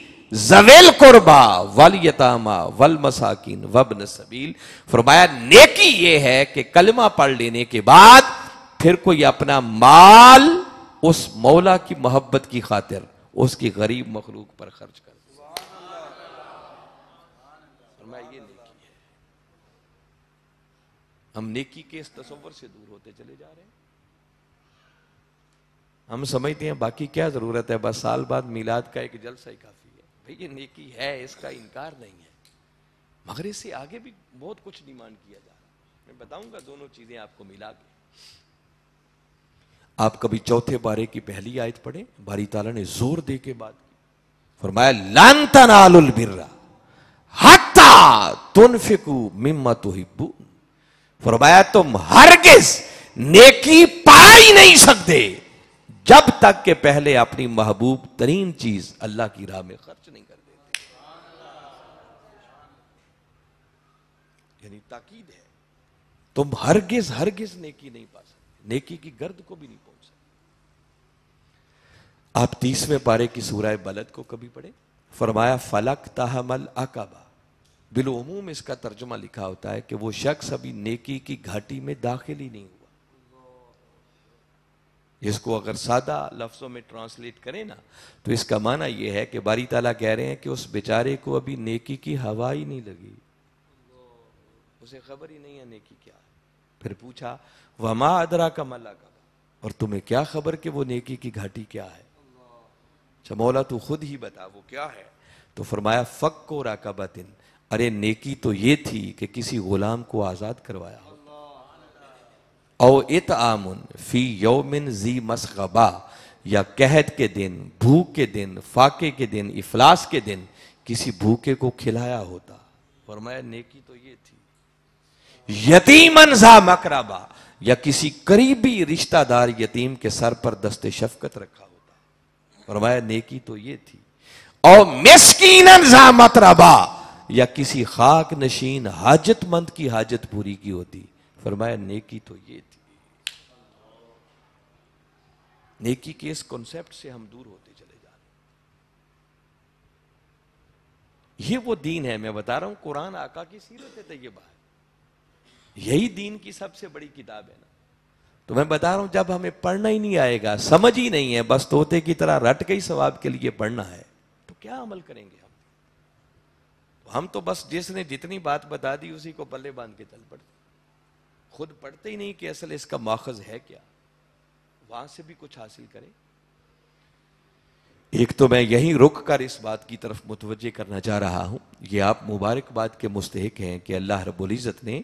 Speaker 1: जवेल कुर्बा वल यतामा वल मसाकिन वबन सबील फरमाया नेकी ये है कि कलमा पढ़ लेने के बाद फिर कोई अपना माल उस मौला की मोहब्बत की खातिर उसकी गरीब मखलूक पर खर्च कर हम नेकी के इस तस्वर से दूर होते चले जा रहे हैं हम समझते हैं बाकी क्या जरूरत है बस साल बाद मिलाद का एक जलसा ही काफी है भाई ये नेकी है इसका इनकार नहीं है मगर इससे आगे भी बहुत कुछ डिमांड किया जा रहा है मैं बताऊंगा दोनों चीजें आपको मिला के आप कभी चौथे बारे की पहली आयत पढ़े बारी ताला ने जोर दे के बात की फरमाया लानता नालुल बिर्रा हत्ता तुनफिकू मिम्मा तुहिब्बू फरमाया तुम हरगिज नेकी पा ही नहीं सकते जब तक के पहले अपनी महबूब तरीन चीज अल्लाह की राह में खर्च नहीं कर देते यानी ताकीद है तुम हरगिज हरगिज नेकी नहीं पा सकते नेकी की गर्द को भी नहीं पहुंच सकते आप तीसवें पारे की सूरह बलद को कभी पढ़े फरमाया फलक तहमल अकाबा बिलोमूम इसका तर्जुमा लिखा होता है कि वो शख्स अभी नेकी की घाटी में दाखिल ही नहीं हुआ इसको अगर सादा लफ्ज़ों में ट्रांसलेट करें ना तो इसका माना यह है कि बारी ताला कह रहे हैं कि उस बेचारे को अभी नेकी की हवा ही नहीं लगी उसे खबर ही नहीं है नेकी क्या है फिर पूछा वमा अदरा का मल्ला का और तुम्हें क्या खबर कि वो नेकी की घाटी क्या है चमोला अच्छा, तू खुद ही बता वो क्या है तो फरमाया फ़क्को राकाबा अरे नेकी तो ये थी कि किसी गुलाम को आज़ाद करवाया औ इत आमुन फी यौमिन जी मसगबा या कहत के दिन भूख के दिन फाके के दिन इफलास के दिन किसी भूखे को खिलाया होता फरमाया नेकी तो ये थी यतीमन जा मकरबा या किसी करीबी रिश्तेदार यतीम के सर पर दस्ते शफकत रखा होता फरमाया नेकी तो ये थी और मिसकीन जा मतरबा या किसी खाक नशीन हाजतमंद की हाजत पूरी की होती फरमाया नेकी तो ये थी नेकी के इस कॉन्सेप्ट से हम दूर होते चले जा रहे ये वो दीन है मैं बता रहा हूं कुरान आका की सीरत है तयबा यही दीन की सबसे बड़ी किताब है ना तो मैं बता रहा हूं जब हमें पढ़ना ही नहीं आएगा समझ ही नहीं है बस तोते की तरह रट के ही सवाब के लिए पढ़ना है तो क्या अमल करेंगे हम हम तो बस जिसने जितनी बात बता दी उसी को पल्ले बांध के चल पड़ते खुद पढ़ते ही नहीं कि असल इसका माखज है क्या वहां से भी कुछ हासिल करें एक तो मैं यहीं रुक कर इस बात की तरफ मुतवजे करना चाह रहा हूं ये आप मुबारकबाद के मुस्तक हैं कि अल्लाह रबुलजत ने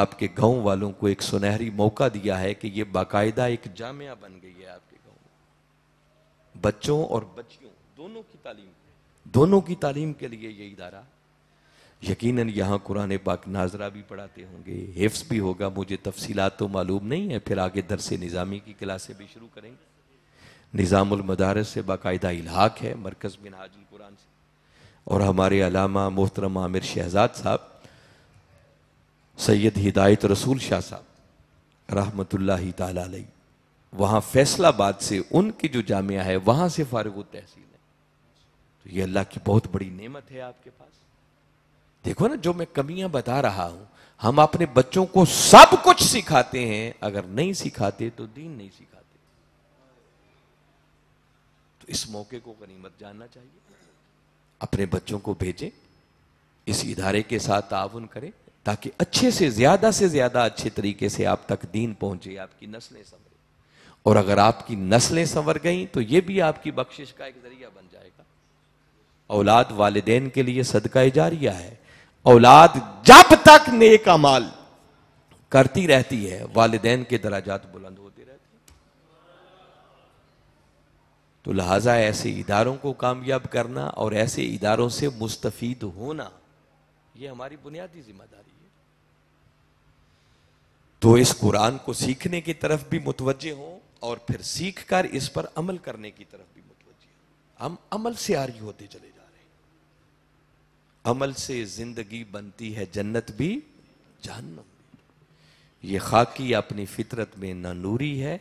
Speaker 1: आपके गांव वालों को एक सुनहरी मौका दिया है कि ये बाकायदा एक जामिया बन गई है आपके गांव में बच्चों और बच्चियों दोनों की तालीम दोनों की तालीम के लिए ये इदारा यकीनन यहाँ कुरान पाक नाजरा भी पढ़ाते होंगे हिफ्स भी होगा मुझे तफसीलात तो मालूम नहीं है फिर आगे दरस निज़ामी की क्लासें भी शुरू करेंगे निज़ामदारस से बाकायदा इलाक है मरकज़ बिन हाजुल कुरान से और हमारे अलामा मोहतरम आमिर शहजाद साहब सैयद हिदायत रसूल शाह साहब रहमत तई वहाँ फैसलाबाद से उनकी जो जामिया है वहाँ से फारग तहसील है तो ये अल्लाह की बहुत बड़ी नेमत है आपके पास देखो ना जो मैं कमियां बता रहा हूं हम अपने बच्चों को सब कुछ सिखाते हैं अगर नहीं सिखाते तो दीन नहीं सिखाते तो इस मौके को गनीमत जानना चाहिए अपने बच्चों को भेजें इस इदारे के साथ ताउन करें ताकि अच्छे से ज्यादा से ज्यादा अच्छे तरीके से आप तक दीन पहुंचे आपकी नस्लें संवरें और अगर आपकी नस्लें संवर गई तो यह भी आपकी बख्शिश का एक जरिया बन जाएगा औलाद वालदेन के लिए सदका जारिया है औलाद जब तक नेक अमाल करती रहती है वालदेन के दराजात बुलंद होते रहते हैं तो लिहाजा ऐसे इदारों को कामयाब करना और ऐसे इदारों से मुस्तफ़ होना यह हमारी बुनियादी जिम्मेदारी है तो इस कुरान को सीखने की तरफ भी मुतवजे हो और फिर सीख कर इस पर अमल करने की तरफ भी हो हम अमल से आ रही होते चले अमल से जिंदगी बनती है जन्नत भी जहन्नम भी ये खाकी अपनी फितरत में ना नूरी है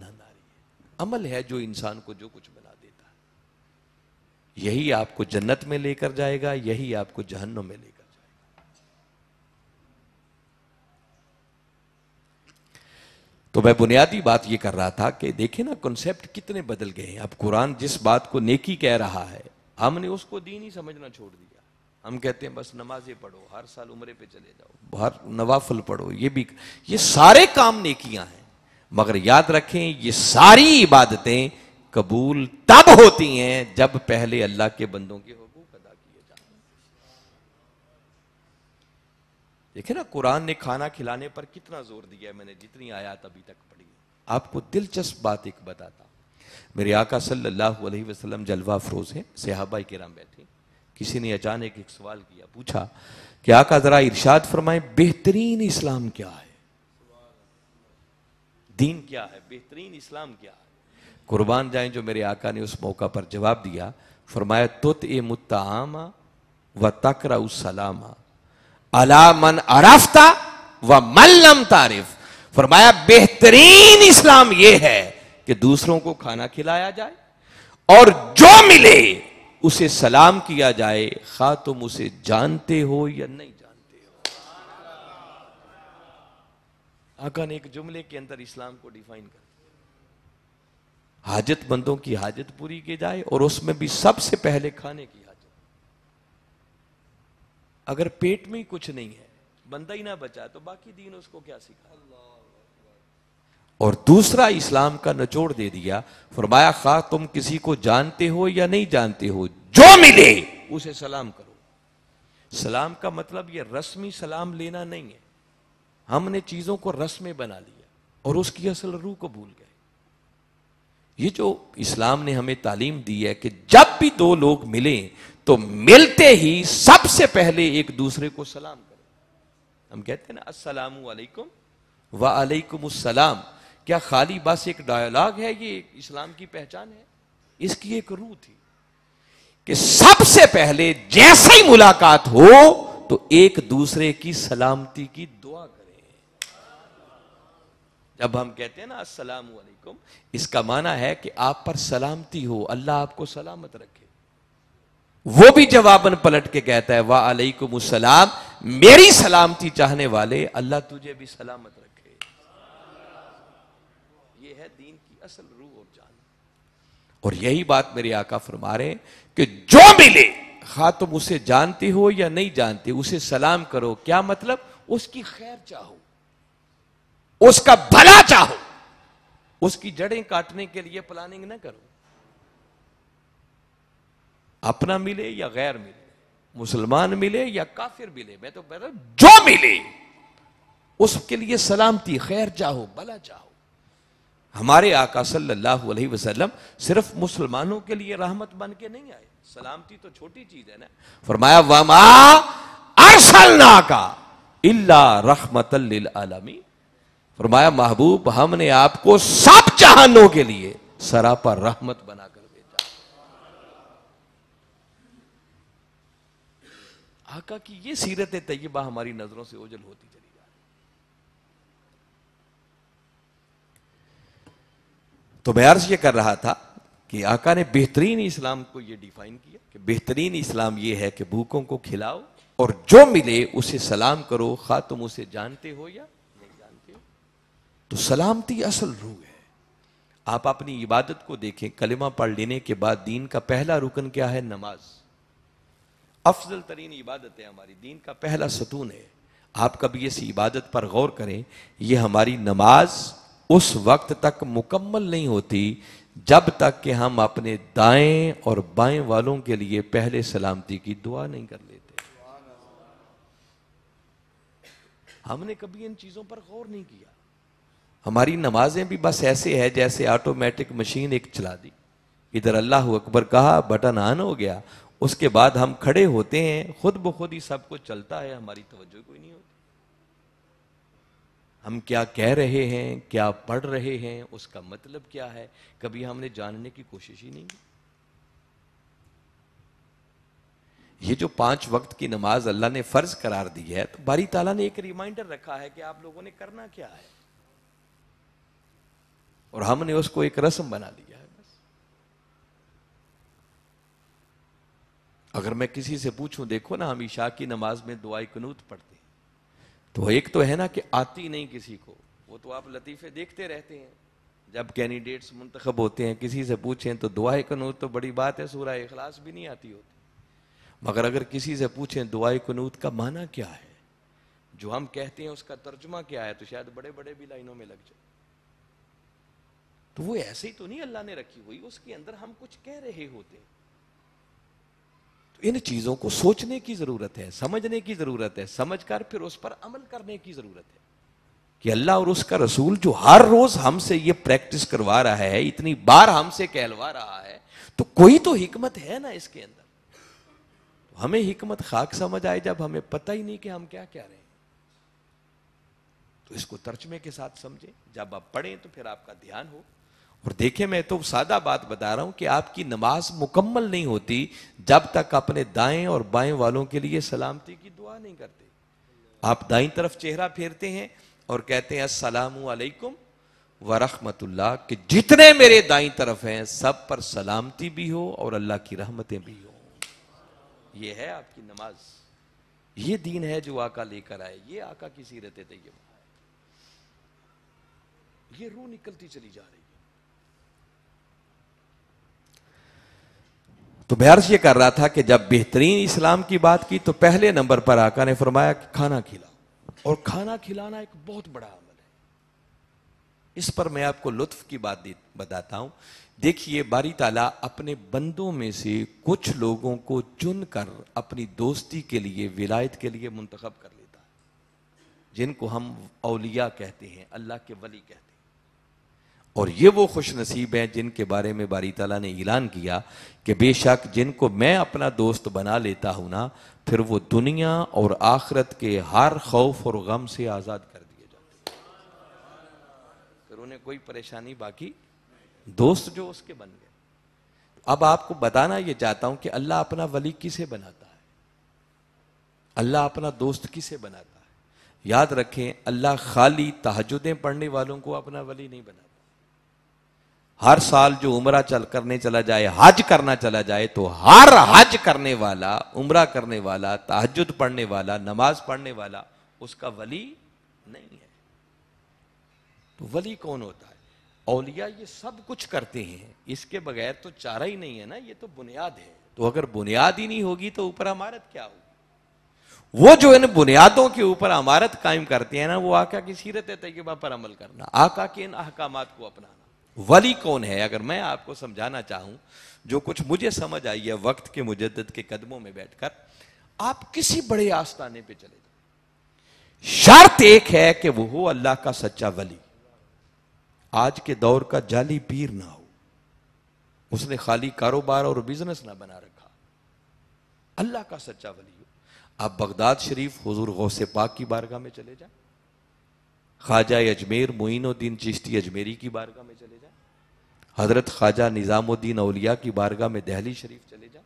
Speaker 1: ना नारी है अमल है जो इंसान को जो कुछ बना देता है यही आपको जन्नत में लेकर जाएगा यही आपको जहन्नम में लेकर जाएगा तो मैं बुनियादी बात ये कर रहा था कि देखे ना कॉन्सेप्ट कितने बदल गए हैं अब कुरान जिस बात को नेकी कह रहा है हमने उसको दीन ही समझना छोड़ दिया हम कहते हैं बस नमाजें पढ़ो हर साल उम्र पे चले जाओ हर नवाफुल पढ़ो ये भी ये सारे काम नेकियां हैं मगर याद रखें ये सारी इबादतें कबूल तब होती हैं जब पहले अल्लाह के बंदों के हकूक अदा किए जाते देखे ना कुरान ने खाना खिलाने पर कितना जोर दिया है मैंने जितनी आयात अभी तक पढ़ी आपको दिलचस्प बात एक बताता मेरे आका सल्लल्लाहु अलैहि वसल्लम जलवा फरोज हैं सहाबा के राम बैठे किसी ने अचानक एक सवाल किया पूछा कि आका जरा इर्शाद फरमाए बेहतरीन इस्लाम क्या है दीन क्या है बेहतरीन इस्लाम क्या है कुर्बान जाए जो मेरे आका ने उस मौका पर जवाब दिया फरमाया तुत ए मुतामा व तकर सलामा अला मन अराफ्ता व मल्लम तारिफ फरमाया बेहतरीन इस्लाम यह है कि दूसरों को खाना खिलाया जाए और जो मिले उसे सलाम किया जाए खा तुम उसे जानते हो या नहीं जानते हो आका ने एक जुमले के अंदर इस्लाम को डिफाइन कर हाजत बंदों की हाजत पूरी की जाए और उसमें भी सबसे पहले खाने की हाजत अगर पेट में ही कुछ नहीं है बंदा ही ना बचा तो बाकी दीन उसको क्या सिखा और दूसरा इस्लाम का नचोड़ दे दिया फरमाया खा तुम किसी को जानते हो या नहीं जानते हो जो मिले उसे सलाम करो सलाम का मतलब यह रस्मी सलाम लेना नहीं है हमने चीजों को रस्में बना लिया और उसकी असल रूह को भूल गए ये जो इस्लाम ने हमें तालीम दी है कि जब भी दो लोग मिले तो मिलते ही सबसे पहले एक दूसरे को सलाम करें हम कहते हैं ना असलकुम वालेकुम असलम क्या खाली बस एक डायलॉग है ये इस्लाम की पहचान है इसकी एक रूह थी कि सबसे पहले जैसे ही मुलाकात हो तो एक दूसरे की सलामती की दुआ करें जब हम कहते हैं ना अस्सलाम वालेकुम इसका माना है कि आप पर सलामती हो अल्लाह आपको सलामत रखे वो भी जवाबन पलट के कहता है वालेकुम असलाम मेरी सलामती चाहने वाले अल्लाह तुझे भी सलामत रखे असल रूह और जान और यही बात मेरे आका फरमा रहे कि जो मिले खा हाँ, तुम उसे जानते हो या नहीं जानते उसे सलाम करो क्या मतलब उसकी खैर चाहो उसका भला चाहो उसकी जड़ें काटने के लिए प्लानिंग ना करो अपना मिले या गैर मिले मुसलमान मिले या काफिर मिले मैं तो कह रहा जो मिले उसके लिए सलामती खैर चाहो भला चाहो हमारे आका सल्लल्लाहु अलैहि वसल्लम सिर्फ मुसलमानों के लिए रहमत बन के नहीं आए सलामती तो छोटी चीज है ना फरमाया वमा अरसलना का इल्ला रहमत आलमी फरमाया महबूब हमने आपको सब जहानों के लिए सरापा रहमत बनाकर भेजा आका की ये सीरत तैयबा हमारी नजरों से ओझल होती चली तो मैं अर्ज ये कर रहा था कि आका ने बेहतरीन इस्लाम को ये डिफाइन किया कि बेहतरीन इस्लाम ये है कि भूखों को खिलाओ और जो मिले उसे सलाम करो खा तुम उसे जानते हो या नहीं जानते हो तो सलामती असल रूह है आप अपनी इबादत को देखें कलिमा पढ़ लेने के बाद दीन का पहला रुकन क्या है नमाज अफजल तरीन इबादत है हमारी दीन का पहला सतून है आप कभी इस इबादत पर गौर करें यह हमारी नमाज उस वक्त तक मुकम्मल नहीं होती जब तक कि हम अपने दाएं और बाएं वालों के लिए पहले सलामती की दुआ नहीं कर लेते हमने कभी इन चीज़ों पर गौर नहीं किया हमारी नमाजें भी बस ऐसे है जैसे ऑटोमेटिक मशीन एक चला दी इधर अल्लाह अकबर कहा बटन आन हो गया उसके बाद हम खड़े होते हैं खुद ब खुद ही सब कुछ चलता है हमारी तवज्जो कोई नहीं होती हम क्या कह रहे हैं क्या पढ़ रहे हैं उसका मतलब क्या है कभी हमने जानने की कोशिश ही नहीं की ये जो पांच वक्त की नमाज अल्लाह ने फर्ज करार दी है तो बारी ताला ने एक रिमाइंडर रखा है कि आप लोगों ने करना क्या है और हमने उसको एक रस्म बना दिया है बस अगर मैं किसी से पूछूं देखो ना हम ईशा की नमाज में दुआई कनूत पढ़ते तो एक तो है ना कि आती नहीं किसी को वो तो आप लतीफ़े देखते रहते हैं जब कैंडिडेट्स मुंतखब होते हैं किसी से पूछें तो दुआ कनूत तो बड़ी बात है सूरह अखलास भी नहीं आती होती मगर अगर किसी से पूछें दुआ कनूत का माना क्या है जो हम कहते हैं उसका तर्जुमा क्या है तो शायद बड़े बड़े भी लाइनों में लग जाए तो वो ऐसे ही तो नहीं अल्लाह ने रखी हुई उसके अंदर हम कुछ कह रहे होते हैं इन चीजों को सोचने की जरूरत है समझने की जरूरत है समझकर फिर उस पर अमल करने की जरूरत है कि अल्लाह और उसका रसूल जो हर रोज हमसे ये प्रैक्टिस करवा रहा है इतनी बार हमसे कहलवा रहा है तो कोई तो हिकमत है ना इसके अंदर तो हमें हिकमत खाक समझ आए जब हमें पता ही नहीं कि हम क्या क्या रहे हैं तो इसको तर्जमे के साथ समझें जब आप पढ़ें तो फिर आपका ध्यान हो और देखिए मैं तो सादा बात बता रहा हूं कि आपकी नमाज मुकम्मल नहीं होती जब तक अपने दाएं और बाएं वालों के लिए सलामती की दुआ नहीं करते आप दाई तरफ चेहरा फेरते हैं और कहते हैं असलम वरहमतुल्ला कि जितने मेरे दाई तरफ हैं सब पर सलामती भी हो और अल्लाह की रहमतें भी हो ये है आपकी नमाज ये दीन है जो आका लेकर आए ये आका की सीरत तैयबा ये रू निकलती चली जा रही तो मैं ये कर रहा था कि जब बेहतरीन इस्लाम की बात की तो पहले नंबर पर आका ने फरमाया कि खाना खिलाओ और खाना खिलाना एक बहुत बड़ा अमल है इस पर मैं आपको लुत्फ की बात बताता हूं देखिए बारी ताला अपने बंदों में से कुछ लोगों को चुनकर अपनी दोस्ती के लिए विलायत के लिए मुंतखब कर लेता है जिनको हम अलिया कहते हैं अल्लाह के वली कहते हैं और ये वो खुश नसीब हैं जिनके बारे में बारी तला ने ऐलान किया कि बेशक जिनको मैं अपना दोस्त बना लेता हूँ ना फिर वो दुनिया और आखरत के हर खौफ और गम से आज़ाद कर दिए जाते फिर उन्हें कोई परेशानी बाकी दोस्त जो उसके बन गए अब आपको बताना ये चाहता हूँ कि अल्लाह अपना वली किसे बनाता है अल्लाह अपना दोस्त किसे बनाता है याद रखें अल्लाह खाली तहजदें पढ़ने वालों को अपना वली नहीं बनाता हर साल जो उम्र चल करने चला जाए हज करना चला जाए तो हर हज करने वाला उम्र करने वाला तहजद पढ़ने वाला नमाज पढ़ने वाला उसका वली नहीं है तो वली कौन होता है औलिया ये सब कुछ करते हैं इसके बगैर तो चारा ही नहीं है ना ये तो बुनियाद है तो अगर बुनियाद ही नहीं होगी तो ऊपर अमारत क्या होगी वो जो इन बुनियादों के ऊपर अमारत कायम करते हैं ना वो आका की सीरत तैयबा पर अमल करना आका के इन अहकाम को अपनाना वली कौन है अगर मैं आपको समझाना चाहूं जो कुछ मुझे समझ आई है वक्त के मुजद के कदमों में बैठकर आप किसी बड़े आस्थाने पे चले जाए शर्त एक है कि वो हो अल्लाह का सच्चा वली आज के दौर का जाली पीर ना हो उसने खाली कारोबार और बिजनेस ना बना रखा अल्लाह का सच्चा वली हो आप बगदाद शरीफ हजूर गौसे पाक की बारगाह में चले जाए ख्वाजा अजमेर मोइनुद्दीन चिश्ती अजमेरी की बारगाह में चले जाए हज़रत ख्वाजा निज़ामुद्दीन अलिया की बारगाह में दहली शरीफ चले जा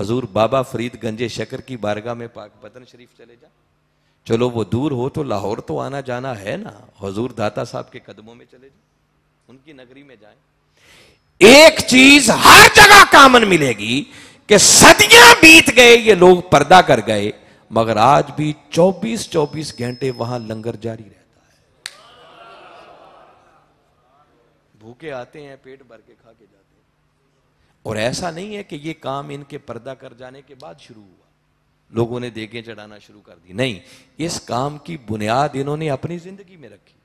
Speaker 1: हजूर बाबा फरीद गंजे शकर की बारगाह में पाक बदन शरीफ चले जा चलो वो दूर हो तो लाहौर तो आना जाना है ना हजूर दाता साहब के कदमों में चले जाए उनकी नगरी में जाए एक चीज हर जगह कामन मिलेगी कि सदियां बीत गए ये लोग पर्दा कर गए मगर आज भी 24 24 घंटे वहां लंगर जारी रहे भूखे आते हैं पेट भर के खा के जाते हैं और ऐसा नहीं है कि ये काम इनके पर्दा कर जाने के बाद शुरू हुआ लोगों ने देखें चढ़ाना शुरू कर दी नहीं इस काम की बुनियाद इन्होंने अपनी जिंदगी में रखी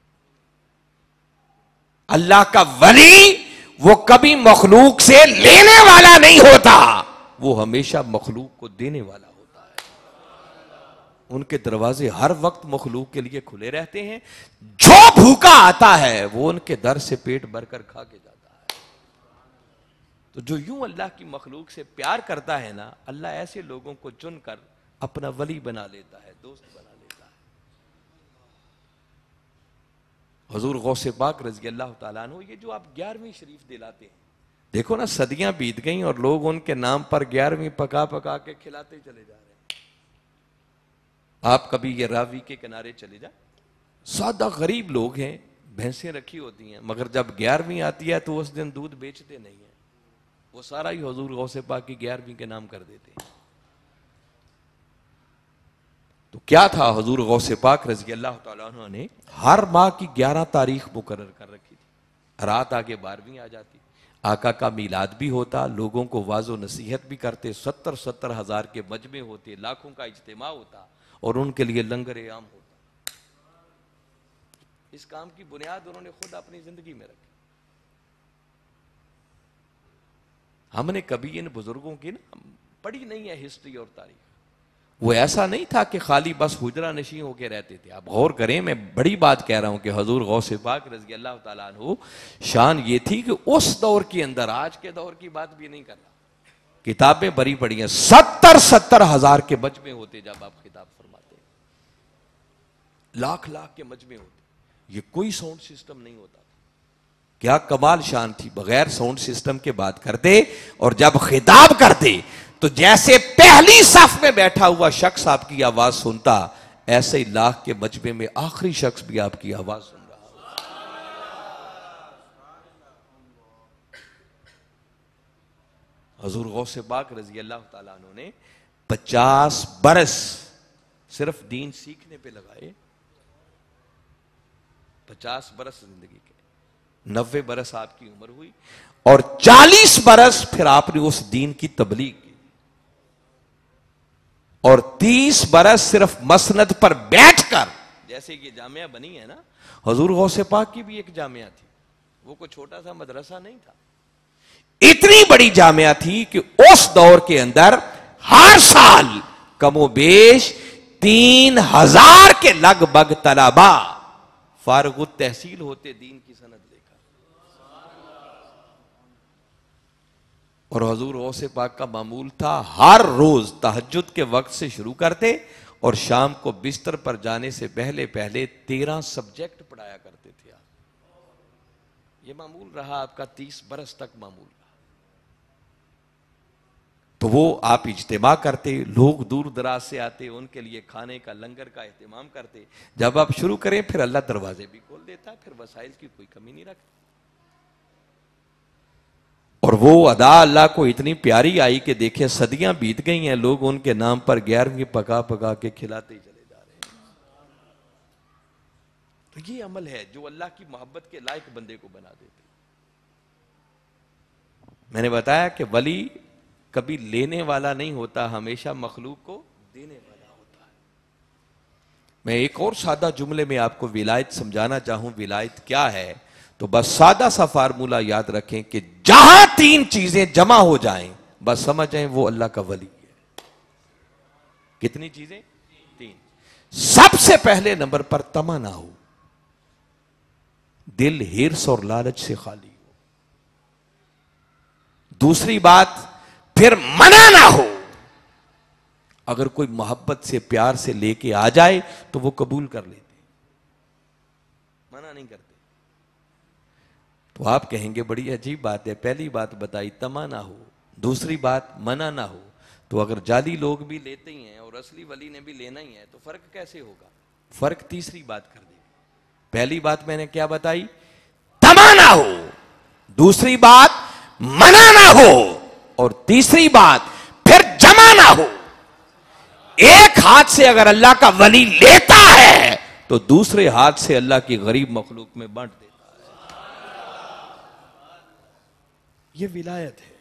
Speaker 1: अल्लाह का वली वो कभी मखलूक से लेने वाला नहीं होता वो हमेशा मखलूक को देने वाला उनके दरवाजे हर वक्त मखलूक के लिए खुले रहते हैं जो भूखा आता है वो उनके दर से पेट भरकर खा के जाता है तो जो यूं अल्लाह की मखलूक से प्यार करता है ना अल्लाह ऐसे लोगों को चुनकर अपना वली बना लेता है दोस्त बना लेता है हजूर गौस पाक रजी अल्लाह तु ये जो आप ग्यारहवीं शरीफ दिलाते हैं देखो ना सदियां बीत गई और लोग उनके नाम पर ग्यारहवीं पका पका के खिलाते चले जा रहे हैं आप कभी ये रावी के किनारे चले जा सादा गरीब लोग हैं भैंसें रखी होती हैं मगर जब ग्यारहवीं आती है तो उस दिन दूध बेचते नहीं है वो सारा ही हजूर गौ से पाक की ग्यारहवीं के नाम कर देते हैं तो क्या था हजूर गौ से पाक रजी अल्लाह ने हर माह की ग्यारह तारीख मुकर कर रखी थी रात आगे बारहवीं आ जाती आका का मिलाद भी होता लोगों को वाजो नसीहत भी करते सत्तर सत्तर हजार के मजमे होते लाखों का इज्तम होता और उनके लिए लंगर आम होता इस काम की बुनियाद उन्होंने खुद अपनी जिंदगी में रखी हमने कभी इन बुजुर्गों की ना पढ़ी नहीं है हिस्ट्री और तारीख
Speaker 2: वो ऐसा नहीं
Speaker 1: था कि खाली बस हुजरा नशी होके रहते थे आप गौर करें मैं बड़ी बात कह रहा हूं कि हजूर गौसे पाक रजी अल्लाह तु शान ये थी कि उस दौर के अंदर आज के दौर की बात भी नहीं कर रहा किताबें बड़ी पड़ी हैं सत्तर सत्तर हजार के बच में होते जब आप किताब लाख लाख के मजमे होते ये कोई साउंड सिस्टम नहीं होता क्या कमाल शान थी बगैर साउंड सिस्टम के बात करते और जब खिताब करते तो जैसे पहली सफ में बैठा हुआ शख्स आपकी आवाज सुनता ऐसे ही लाख के मजमे में आखिरी शख्स भी आपकी आवाज सुन रहा हजूर गौस पाक रजी अल्लाह तला ने पचास बरस सिर्फ दीन सीखने पे लगाए पचास बरस जिंदगी के नब्बे बरस आपकी उम्र हुई और चालीस बरस फिर आपने उस दीन की तबलीग की और तीस बरस सिर्फ मसनद पर बैठकर जैसे कि जामिया बनी है ना हजूर गौसे पाक की भी एक जामिया थी वो कोई छोटा सा मदरसा नहीं था इतनी बड़ी जामिया थी कि उस दौर के अंदर हर साल कमोबेश तीन हजार के लगभग तलाबा फारग तहसील होते दीन की सनत लेकर और हजूर से पाक का मामूल था हर रोज तहजद के वक्त से शुरू करते और शाम को बिस्तर पर जाने से पहले पहले तेरह सब्जेक्ट पढ़ाया करते थे आप ये मामूल रहा आपका तीस बरस तक मामूल रहा तो वो आप इजतमा करते लोग दूर दराज से आते उनके लिए खाने का लंगर का अहतमाम करते जब आप शुरू करें फिर अल्लाह दरवाजे भी खोल देता फिर वसाइल की कोई कमी नहीं रखता और वो अदा अल्लाह को इतनी प्यारी आई कि देखे सदियां बीत गई हैं लोग उनके नाम पर ग्यारहवीं पका पका के खिलाते ही चले जा रहे हैं तो ये अमल है जो अल्लाह की मोहब्बत के लायक बंदे को बना देते मैंने बताया कि वली कभी लेने वाला नहीं होता हमेशा मखलूक को देने वाला होता है मैं एक और सादा जुमले में आपको विलायत समझाना चाहूं विलायत क्या है तो बस सादा सा फार्मूला याद रखें कि जहां तीन चीजें जमा हो जाएं बस समझ जाए वो अल्लाह का वली है कितनी चीजें तीन सबसे पहले नंबर पर तमा ना हो दिल हिरस और लालच से खाली हो दूसरी बात फिर मना ना हो अगर कोई मोहब्बत से प्यार से लेके आ जाए तो वो कबूल कर लेते मना नहीं करते तो आप कहेंगे बड़ी अजीब बात है पहली बात बताई तमा ना हो दूसरी बात मना ना हो तो अगर जाली लोग भी लेते ही हैं और असली वली ने भी लेना ही है तो फर्क कैसे होगा फर्क तीसरी बात कर देगी पहली बात मैंने क्या बताई तमा ना हो दूसरी बात मना ना हो और तीसरी बात फिर जमा ना हो एक हाथ से अगर अल्लाह का वली लेता है तो दूसरे हाथ से अल्लाह की गरीब मखलूक में बांट देता है यह विलायत है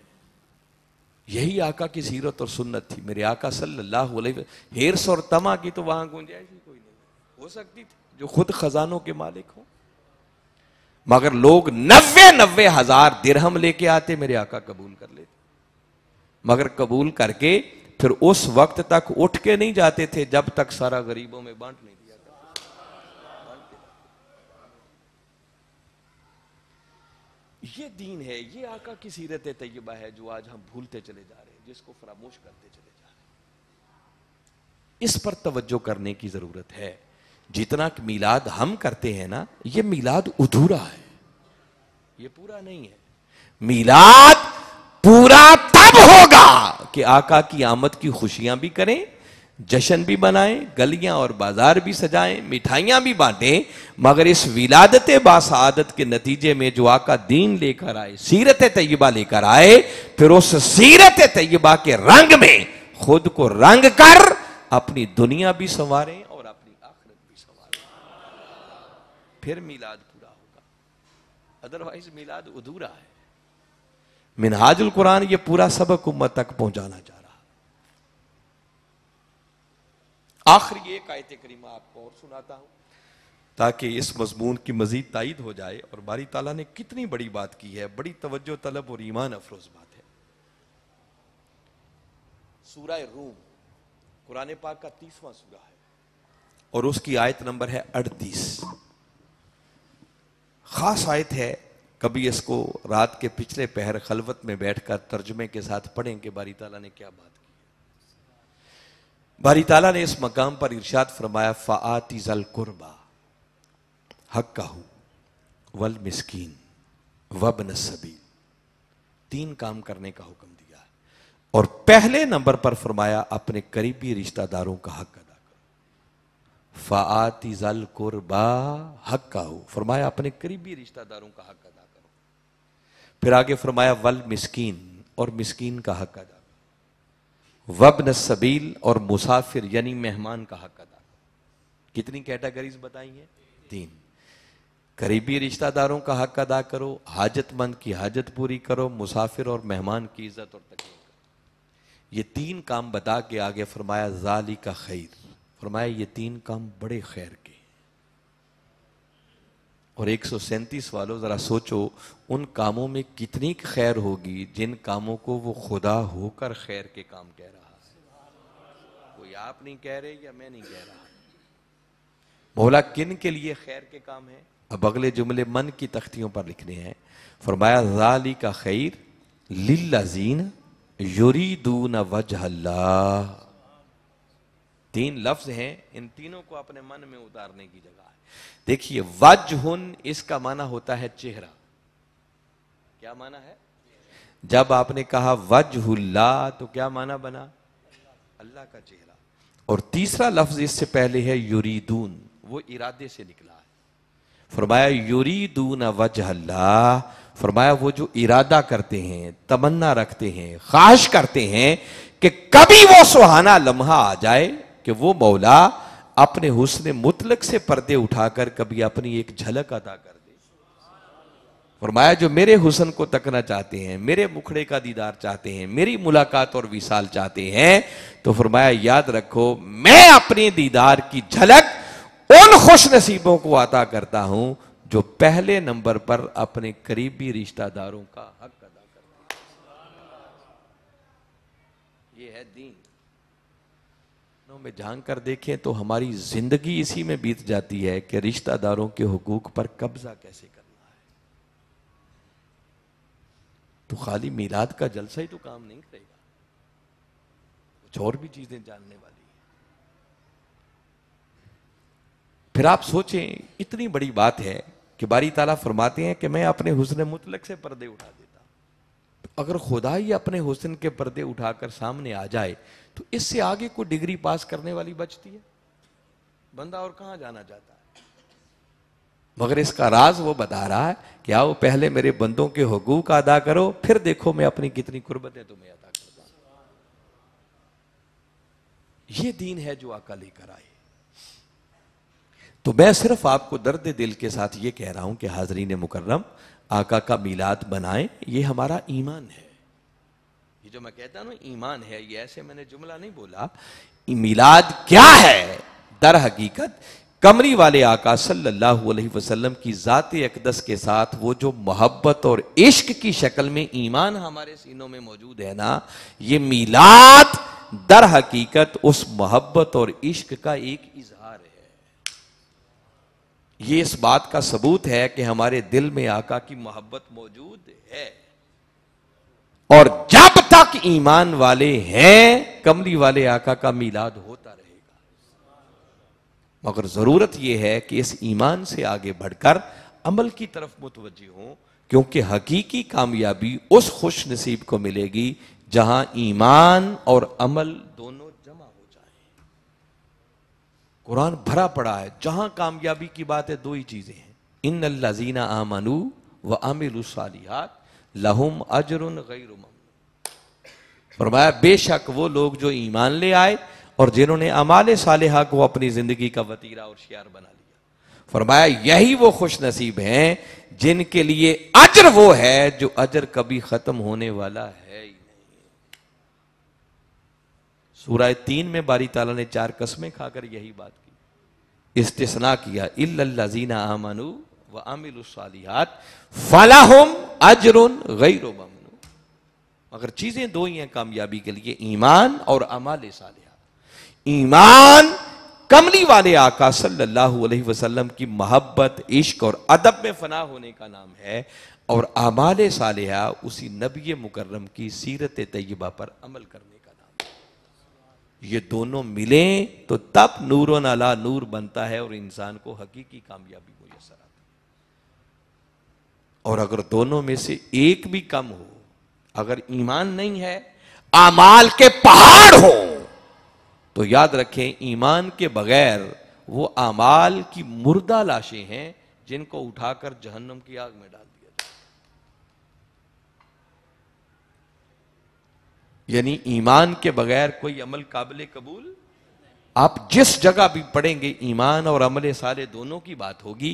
Speaker 1: यही आका की सीरत और सुन्नत थी मेरे आका सल्लल्लाहु अलैहि वसल्लम हेरस और तमा की तो वहां गुंजाइश ही कोई नहीं हो सकती थी जो खुद खजानों के मालिक हो मगर लोग नब्बे नब्बे हजार दिरहम लेके आते मेरे आका कबूल कर लेते मगर कबूल करके फिर उस वक्त तक उठ के नहीं जाते थे जब तक सारा गरीबों में बांट नहीं दिया ये दीन है ये आका की सीरत तयबा है जो आज हम भूलते चले जा रहे हैं जिसको फरामोश करते चले जा रहे हैं इस पर तवज्जो करने की जरूरत है जितना मिलाद हम करते हैं ना ये मिलाद अधूरा है ये पूरा नहीं है मिलाद भला तब होगा कि आका की आमद की खुशियां भी करें जश्न भी बनाएं गलियां और बाजार भी सजाएं मिठाइयां भी बांटें मगर इस विलादत बासादत के नतीजे में जो आका दीन लेकर आए सीरत तय्यबा लेकर आए फिर उस सीरत तय्यबा के रंग में खुद को रंग कर अपनी दुनिया भी संवारें और अपनी आखिरत भी संवारें फिर मिलाद पूरा होगा अदरवाइज मिलाद अधूरा है मिनहाजुल कुरान ये पूरा सबक उम्मत तक पहुंचाना चाह रहा आखिर एक आयत करीमा आपको और सुनाता हूं ताकि इस मजमून की मजीद तइद हो जाए और बारी ताला ने कितनी बड़ी बात की है बड़ी तवज्जो तलब और ईमान अफरोज बात है सूरह रूम कुरान पाक का तीसवां सूरा है और उसकी आयत नंबर है अड़तीस खास आयत है कभी इसको रात के पिछले पहर खलवत में बैठकर तर्जमे के साथ पढ़ेंगे बारी ताला ने क्या बात की बारी ताला ने इस मकाम पर इर्शाद फरमाया फ़ाती जल कुरबा हक काहू वल मिस्कीन वबन सबील तीन काम करने का हुक्म दिया है और पहले नंबर पर फरमाया अपने करीबी रिश्तेदारों का हक अदा करो फ़ाती जल कुरबा हक काहू फरमाया अपने करीबी रिश्तेदारों का हक फिर आगे फरमाया वल मिस्कीन और मिस्कीन का हक अदा वब न सबील और मुसाफिर यानी मेहमान का हक अदा कितनी कैटेगरीज बताई हैं तीन करीबी रिश्तेदारों का हक अदा करो हाजतमंद की हाजत पूरी करो मुसाफिर और मेहमान की इज्जत और तकलीफ ये तीन काम बता के आगे फरमाया जाली का खैर फरमाया ये तीन काम बड़े खैर के और एक वालों ज़रा सोचो उन कामों में कितनी खैर होगी जिन कामों को वो खुदा होकर खैर के काम कह रहा कोई आप नहीं कह रहे या मैं नहीं कह रहा मौला किन के लिए खैर के काम है अब अगले जुमले मन की तख्तियों पर लिखने हैं फरमाया जाली का खैर लिल्लाजीन न वजह अल्लाह तीन लफ्ज हैं इन तीनों को अपने मन में उतारने की जगह है देखिए वजहुन इसका माना होता है चेहरा क्या माना है जब आपने कहा वजहुल्ला तो क्या माना बना अल्लाह का चेहरा और तीसरा लफ्ज इससे पहले है यूरीदून वो इरादे से निकला है फरमाया यूरीदून वजह अल्लाह फरमाया वो जो इरादा करते हैं तमन्ना रखते हैं ख्वाहिश करते हैं कि कभी वो सुहाना लम्हा आ जाए कि वो मौला अपने हुसन मुतलक से पर्दे उठाकर कभी अपनी एक झलक अदा कर दे फरमाया जो मेरे हुसन को तकना चाहते हैं मेरे मुखड़े का दीदार चाहते हैं मेरी मुलाकात और विशाल चाहते हैं तो फरमाया याद रखो मैं अपने दीदार की झलक उन खुश नसीबों को अदा करता हूं जो पहले नंबर पर अपने करीबी रिश्तेदारों का हक निगाहों में झांक कर देखें तो हमारी जिंदगी इसी में बीत जाती है कि रिश्तेदारों के हकूक पर कब्जा कैसे करना है तो खाली मीलाद का जलसा ही तो काम नहीं करेगा कुछ और भी चीजें जानने वाली फिर आप सोचें इतनी बड़ी बात है कि बारी ताला फरमाते हैं कि मैं अपने हुसन मुतलक से पर्दे उठा देता तो अगर खुदा ही अपने हुसन के पर्दे उठाकर सामने आ जाए तो इससे आगे को डिग्री पास करने वाली बचती है बंदा और कहां जाना चाहता है मगर इसका राज वो बता रहा है कि आओ पहले मेरे बंदों के हकूक अदा करो फिर देखो मैं अपनी कितनी कुर्बतें तुम्हें अदा करता ये दीन है जो आका लेकर आए तो मैं सिर्फ आपको दर्द दिल के साथ ये कह रहा हूं कि हाजरीन मुकर्रम आका का मिलाद बनाए ये हमारा ईमान है ये जो मैं कहता ना ईमान है ये ऐसे मैंने जुमला नहीं बोला मिलाद क्या है दर हकीकत कमरी वाले आका सल्लल्लाहु अलैहि वसल्लम की ज़ात अकदस के साथ वो जो मोहब्बत और इश्क की शक्ल में ईमान हमारे सीनों में मौजूद है ना ये मिलाद दर हकीकत उस मोहब्बत और इश्क का एक इजहार है ये इस बात का सबूत है कि हमारे दिल में आका की मोहब्बत मौजूद है और जब तक ईमान वाले हैं कमली वाले आका का मिलाद होता रहेगा मगर जरूरत यह है कि इस ईमान से आगे बढ़कर अमल की तरफ मुतवजह हो क्योंकि हकीकी कामयाबी उस खुश नसीब को मिलेगी जहां ईमान और अमल दोनों जमा हो जाए कुरान भरा पड़ा है जहां कामयाबी की बात है दो ही चीजें हैं इन लजीना आमनू व आमिर सालियात लहुम अजरुन गैर फरमाया बेशक वो लोग जो ईमान ले आए और जिन्होंने अमाल सालहा को अपनी ज़िंदगी का वतीरा और शियार बना लिया फरमाया यही वो खुश नसीब हैं जिनके लिए अजर वो है जो अजर कभी ख़त्म होने वाला है ही नहीं सूरह तीन में बारी ताला ने चार कस्में खाकर यही बात की इस्तना किया इल्लाजीना आमनू व फला फलाहम अजरुन गैर मगर चीज़ें दो ही हैं कामयाबी के लिए ईमान और अमाल सालिया ईमान कमली वाले आका सल्लल्लाहु अलैहि वसल्लम की मोहब्बत इश्क और अदब में फना होने का नाम है और आमाल सालिया उसी नबी मुकर्रम की सीरत तयबा पर अमल करने का नाम है ये दोनों मिलें तो तब नूर नाला नूर बनता है और इंसान को हकीकी कामयाबी मुयसर और अगर दोनों में से एक भी कम हो अगर ईमान नहीं है आमाल के पहाड़ हो तो याद रखें ईमान के बगैर वो आमाल की मुर्दा लाशें हैं जिनको उठाकर जहन्नम की आग में डाल दिया जाए यानी ईमान के बगैर कोई अमल काबिल कबूल आप जिस जगह भी पढ़ेंगे ईमान और अमल सारे दोनों की बात होगी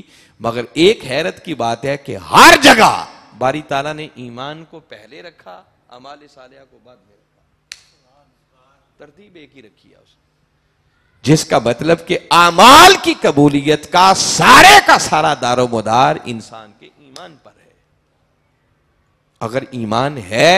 Speaker 1: मगर एक हैरत की बात है कि हर जगह बारी ताला ने ईमान को पहले रखा अमाल सालिया को बाद में रखा तरतीब एक ही रखी है उसने जिसका मतलब कि आमाल की कबूलियत का सारे का सारा दारोमदार इंसान के ईमान पर है अगर ईमान है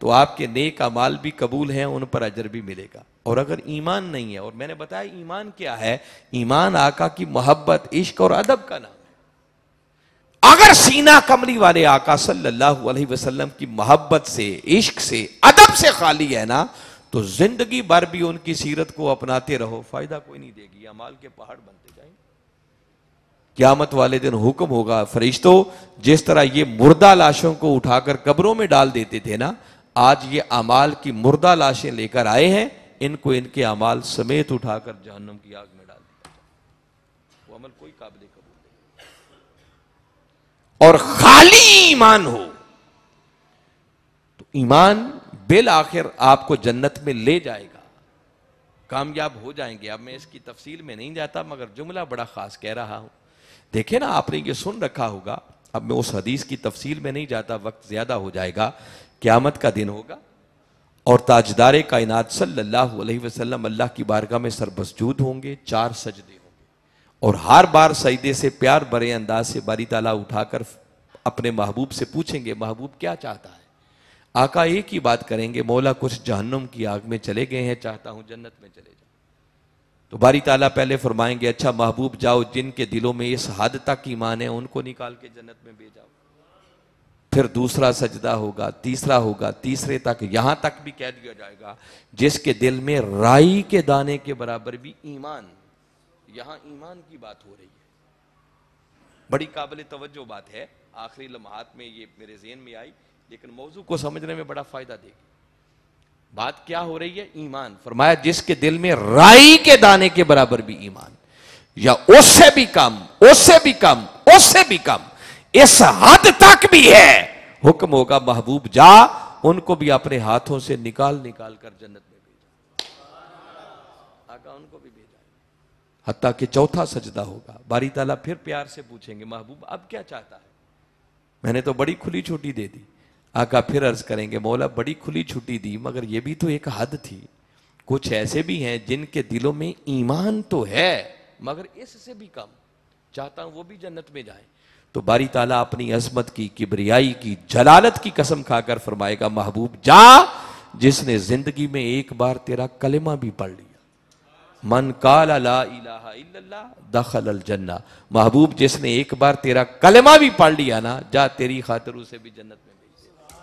Speaker 1: तो आपके नेक अमाल भी कबूल हैं उन पर अजर भी मिलेगा और अगर ईमान नहीं है और मैंने बताया ईमान क्या है ईमान आका की मोहब्बत इश्क और अदब का नाम अगर सीना कमरी वाले आका सल्लल्लाहु अलैहि वसल्लम की मोहब्बत से इश्क से अदब से खाली है ना तो जिंदगी भर भी उनकी सीरत को अपनाते रहो फायदा कोई नहीं देगी अमाल के पहाड़ बनते जाएंगे क्यामत वाले दिन हुक्म होगा फरिश्तो जिस तरह ये मुर्दा लाशों को उठाकर कब्रों में डाल देते थे ना आज ये अमाल की मुर्दा लाशें लेकर आए हैं इनको इनके अमाल समेत उठाकर जहन्नम की आग में डाल दिया जाए वो अमल कोई काबिल कबूल नहीं और खाली ईमान हो तो ईमान बिल आखिर आपको जन्नत में ले जाएगा कामयाब हो जाएंगे अब मैं इसकी तफसील में नहीं जाता मगर जुमला बड़ा खास कह रहा हूं देखे ना आपने ये सुन रखा होगा अब मैं उस हदीस की तफसील में नहीं जाता वक्त ज्यादा हो जाएगा क्यामत का दिन होगा और ताजदार कायनात सल्लल्लाहु अलैहि वसल्लम अल्लाह की बारगाह में सरबसजूद होंगे चार सजदे होंगे और हर बार सजदे से प्यार बड़े अंदाज से बारी ताला उठाकर अपने महबूब से पूछेंगे महबूब क्या चाहता है आका एक ही बात करेंगे मौला कुछ जहन्नुम की आग में चले गए हैं चाहता हूं जन्नत में चले जाऊँ तो बारी ताला पहले फरमाएंगे अच्छा महबूब जाओ जिनके दिलों में इस हद तक ईमान है उनको निकाल के जन्नत में भेजाओ फिर दूसरा सजदा होगा तीसरा होगा तीसरे तक यहां तक भी कह दिया जाएगा जिसके दिल में राई के दाने के बराबर भी ईमान यहां ईमान की बात हो रही है बड़ी काबिल तवज्जो बात है आखिरी लम्हात में ये मेरे जेन में आई लेकिन मौजू को समझने में बड़ा फायदा देगी बात क्या हो रही है ईमान फरमाया जिसके दिल में राई के दाने के बराबर भी ईमान या उससे भी कम उससे भी कम उससे भी कम इस हद तक भी है हुक्म होगा महबूब जा उनको भी अपने हाथों से निकाल निकाल कर जन्नत में भेजा आका उनको भी भेजा हती कि चौथा सजदा होगा बारी ताला फिर प्यार से पूछेंगे महबूब अब क्या चाहता है मैंने तो बड़ी खुली छुट्टी दे दी आका फिर अर्ज करेंगे मौला बड़ी खुली छुट्टी दी मगर यह भी तो एक हद थी कुछ ऐसे भी हैं जिनके दिलों में ईमान तो है मगर इससे भी कम चाहता हूं वो भी जन्नत में जाए तो बारी ताला अपनी अजमत की किबरियाई की जलालत की कसम खाकर फरमाएगा महबूब जा जिसने जिंदगी में एक बार तेरा कलेमा भी पढ़ लिया मन काल दखल जन्ना महबूब जिसने एक बार तेरा कलेमा भी पढ़ लिया ना जा तेरी खातर उसे भी जन्नत में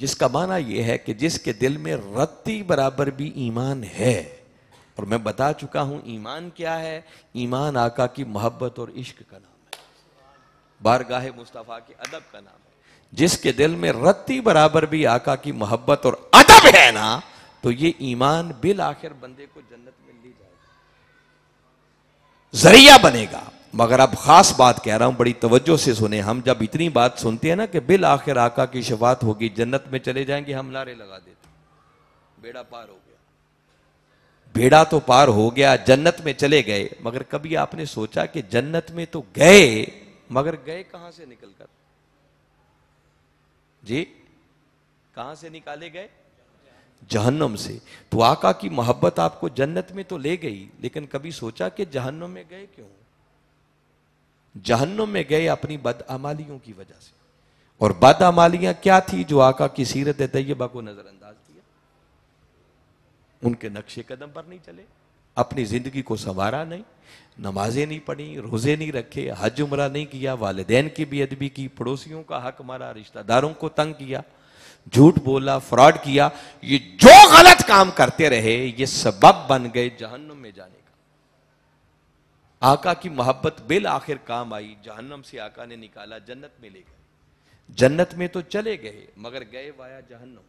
Speaker 1: जिसका माना यह है कि जिसके दिल में रत्ती बराबर भी ईमान है और मैं बता चुका हूं ईमान क्या है ईमान आका की मोहब्बत और इश्क का नाम है बारगाह मुस्तफ़ा के अदब का नाम है जिसके दिल में रत्ती बराबर भी आका की मोहब्बत और अदब है ना तो ये ईमान बिल आखिर बंदे को जन्नत में ले जाएगा जरिया बनेगा मगर अब खास बात कह रहा हूं बड़ी तवज्जो से सुने हम जब इतनी बात सुनते हैं ना कि बिल आखिर आका की शफात होगी जन्नत में चले जाएंगे हम नारे लगा देते बेड़ा पार होगा बेड़ा तो पार हो गया जन्नत में चले गए मगर कभी आपने सोचा कि जन्नत में तो गए मगर गए कहां से निकलकर जी कहां से निकाले गए जहन्नम से तो आका की मोहब्बत आपको जन्नत में तो ले गई लेकिन कभी सोचा कि जहन्नम में गए क्यों जहन्नम में गए अपनी बदअमालियों की वजह से और बदअमालियां क्या थी जो आका की सीरत तैयबा को नजरअंदाज उनके नक्शे कदम पर नहीं चले अपनी ज़िंदगी को संवारा नहीं नमाजें नहीं पढ़ी रोज़े नहीं रखे हज उमरा नहीं किया वालदेन की बेअदबी की पड़ोसियों का हक मारा रिश्तेदारों को तंग किया झूठ बोला फ्रॉड किया ये जो गलत काम करते रहे ये सबब बन गए जहन्नम में जाने का आका की मोहब्बत बिल आखिर काम आई जहन्नम से आका ने निकाला जन्नत में ले गए जन्नत में तो चले गए मगर गए वाया जहन्नम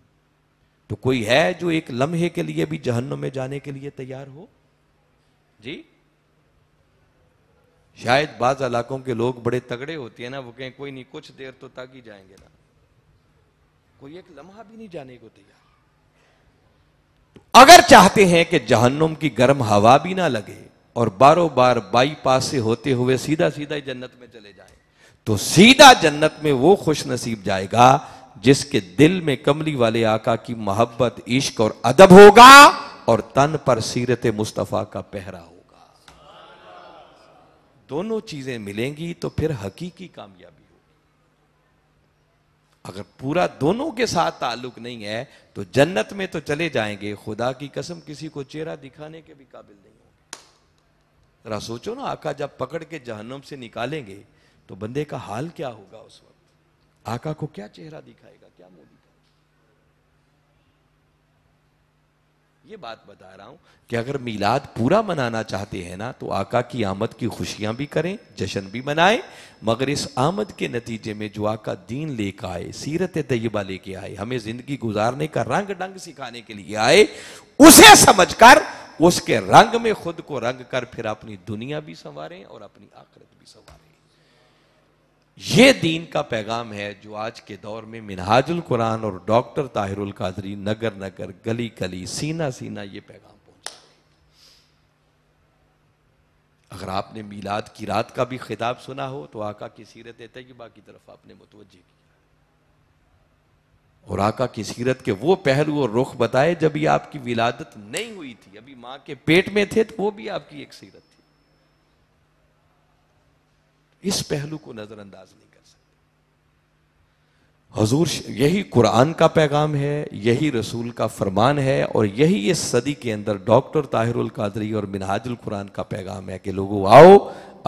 Speaker 1: तो कोई है जो एक लम्हे के लिए भी जहन्नुम में जाने के लिए तैयार हो जी शायद बाज इलाकों के लोग बड़े तगड़े होते हैं ना वो कहें कोई नहीं कुछ देर तो तक ही जाएंगे ना कोई एक लम्हा भी नहीं जाने को तैयार अगर चाहते हैं कि जहन्नुम की गर्म हवा भी ना लगे और बारो बार बाईपास से होते हुए सीधा सीधा जन्नत में चले जाए तो सीधा जन्नत में वो खुश नसीब जाएगा जिसके दिल में कमली वाले आका की मोहब्बत इश्क और अदब होगा और तन पर सीरत मुस्तफ़ा का पहरा होगा दोनों चीजें मिलेंगी तो फिर हकीकी कामयाबी होगी अगर पूरा दोनों के साथ ताल्लुक नहीं है तो जन्नत में तो चले जाएंगे खुदा की कसम किसी को चेहरा दिखाने के भी काबिल नहीं होंगे जरा सोचो ना आका जब पकड़ के जहनम से निकालेंगे तो बंदे का हाल क्या होगा उस वक्त आका को क्या चेहरा दिखाएगा क्या मुंह दिखाएगा ये बात बता रहा हूं कि अगर मिलाद पूरा मनाना चाहते हैं ना तो आका की आमद की खुशियां भी करें जश्न भी मनाएं मगर इस आमद के नतीजे में जो आका दीन लेकर आए सीरत तयबा लेके आए हमें जिंदगी गुजारने का रंग डंग सिखाने के लिए आए उसे कर उसके रंग में खुद को रंग कर फिर अपनी दुनिया भी संवारें और अपनी आखिरत भी संवारें ये दीन का पैगाम है जो आज के दौर में मिनहाजुल कुरान और डॉक्टर ताहिरुल कादरी नगर नगर गली गली सीना सीना ये पैगाम पहुंचा अगर आपने मीलाद की रात का भी खिताब सुना हो तो आका की सीरत तयबा की तरफ आपने मुतवजह किया और आका की सीरत के वो पहलू और रुख बताए जब ये आपकी विलादत नहीं हुई थी अभी माँ के पेट में थे तो वो भी आपकी एक सीरत इस पहलू को नजरअंदाज नहीं कर सकते हजूर यही कुरान का पैगाम है यही रसूल का फरमान है और यही इस सदी के अंदर डॉक्टर ताहिरुल कादरी और मिनहाजुल कुरान का पैगाम है कि लोगों आओ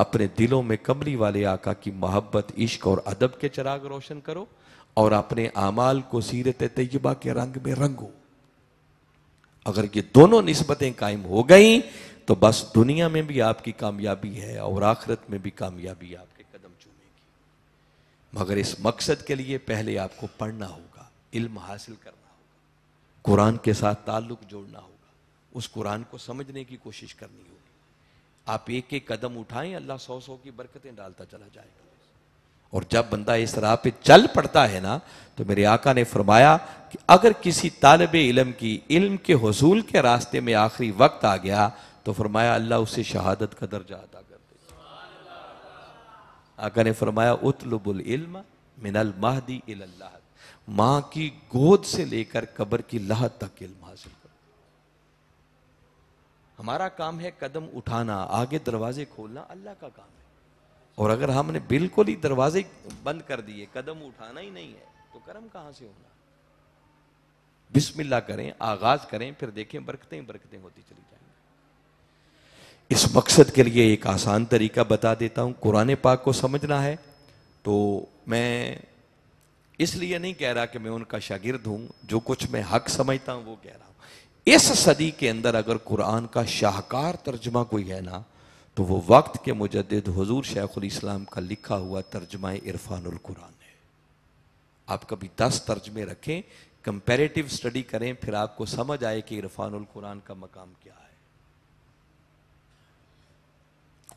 Speaker 1: अपने दिलों में कमली वाले आका की मोहब्बत इश्क और अदब के चिराग रोशन करो और अपने अमाल को सीरत तयबा के रंग में रंगो अगर ये दोनों नस्बतें कायम हो गई तो बस दुनिया में भी आपकी कामयाबी है और आखिरत में भी कामयाबी आपके कदम चूमेगी मगर इस मकसद के लिए पहले आपको पढ़ना होगा इल्म हासिल करना होगा कुरान के साथ ताल्लुक जोड़ना होगा उस कुरान को समझने की कोशिश करनी होगी आप एक एक कदम उठाएं अल्लाह सौ सौ की बरकतें डालता चला जाएगा और जब बंदा इस राह पे चल पड़ता है ना तो मेरे आका ने फरमाया कि अगर किसी तालब इलम की इल्म के हसूल के रास्ते में आखिरी वक्त आ गया तो फरमाया अल्लाह उसे शहादत का दर्जा अदा कर दे आका ने फरमाया उतलुबुल इल्म मिनल महदी इल्लाह माँ की गोद से लेकर कब्र की लाह तक इल्म हासिल कर हमारा काम है कदम उठाना आगे दरवाजे खोलना अल्लाह का काम है और अगर हमने बिल्कुल ही दरवाजे बंद कर दिए कदम उठाना ही नहीं है तो कर्म कहां से होना बिस्मिल्लाह करें आगाज करें फिर देखें बरकतें बरकतें होती चली इस मकसद के लिए एक आसान तरीका बता देता हूँ कुरान पाक को समझना है तो मैं इसलिए नहीं कह रहा कि मैं उनका शागिर्द हूँ जो कुछ मैं हक समझता हूँ वो कह रहा हूँ इस सदी के अंदर अगर कुरान का शाहकार तर्जमा कोई है ना तो वो वक्त के मुजद हजूर उम का लिखा हुआ तर्जमा इरफानुल कुरान है आप कभी दस तर्जमे रखें कंपेरेटिव स्टडी करें फिर आपको समझ आए कि इरफानुल कुरान का मकाम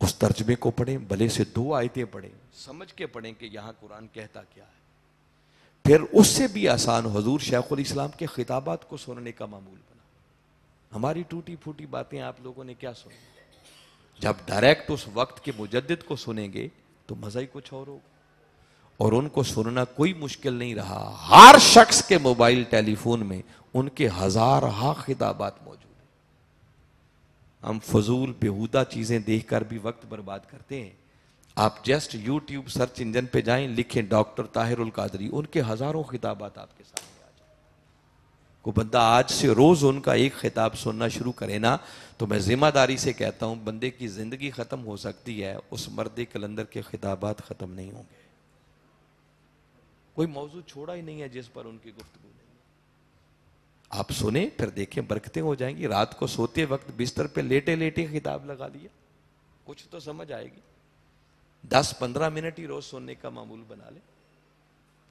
Speaker 1: उस तर्जमे को पढ़ें भले से दो आयतें पढ़ें समझ के पढ़ें कि यहाँ कुरान कहता क्या है फिर उससे भी आसान हजूर शेखुल इस्लाम के खिताबात को सुनने का मामूल बना हमारी टूटी फूटी बातें आप लोगों ने क्या सुनी जब डायरेक्ट उस वक्त के मुजद को सुनेंगे तो मज़ा ही कुछ और होगा और उनको सुनना कोई मुश्किल नहीं रहा हर शख्स के मोबाइल टेलीफोन में उनके हजार हा खिताबात मौजूद हम फजूल बेहूदा चीज़ें देख कर भी वक्त बर्बाद करते हैं आप जस्ट यूट्यूब सर्च इंजन पे जाएं लिखें डॉक्टर ताहिरुल कादरी उनके हज़ारों खिताबात आपके सामने आ जाए को बंदा आज से रोज़ उनका एक खिताब सुनना शुरू करे ना तो मैं ज़िम्मेदारी से कहता हूँ बंदे की ज़िंदगी ख़त्म हो सकती है उस मर्द कलंदर के खिताबात ख़त्म नहीं होंगे कोई मौजू छोड़ा ही नहीं है जिस पर उनकी गुफ्तु आप सुने फिर देखें बरकतें हो जाएंगी रात को सोते वक्त बिस्तर पे लेटे लेटे किताब लगा लिया कुछ तो समझ आएगी दस पंद्रह मिनट ही रोज सोने का मामूल बना ले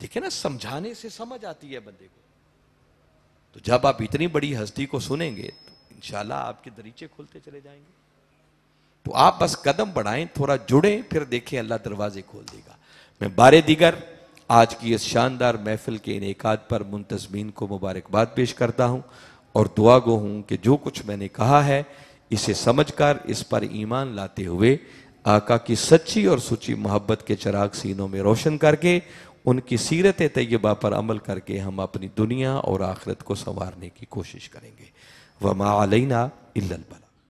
Speaker 1: देखे ना समझाने से समझ आती है बंदे को तो जब आप इतनी बड़ी हस्ती को सुनेंगे तो इनशाला आपके दरीचे खुलते चले जाएंगे तो आप बस कदम बढ़ाएं थोड़ा जुड़ें फिर देखें अल्लाह दरवाजे खोल देगा मैं बारे दिगर आज की इस शानदार महफिल के इनका पर मुंतजमीन को मुबारकबाद पेश करता हूँ और दुआ गो हूँ कि जो कुछ मैंने कहा है इसे समझकर इस पर ईमान लाते हुए आका की सच्ची और सच्ची मोहब्बत के चराग सीनों में रोशन करके उनकी सीरत तयबा पर अमल करके हम अपनी दुनिया और आखिरत को संवारने की कोशिश करेंगे वमा अलैना इल्लल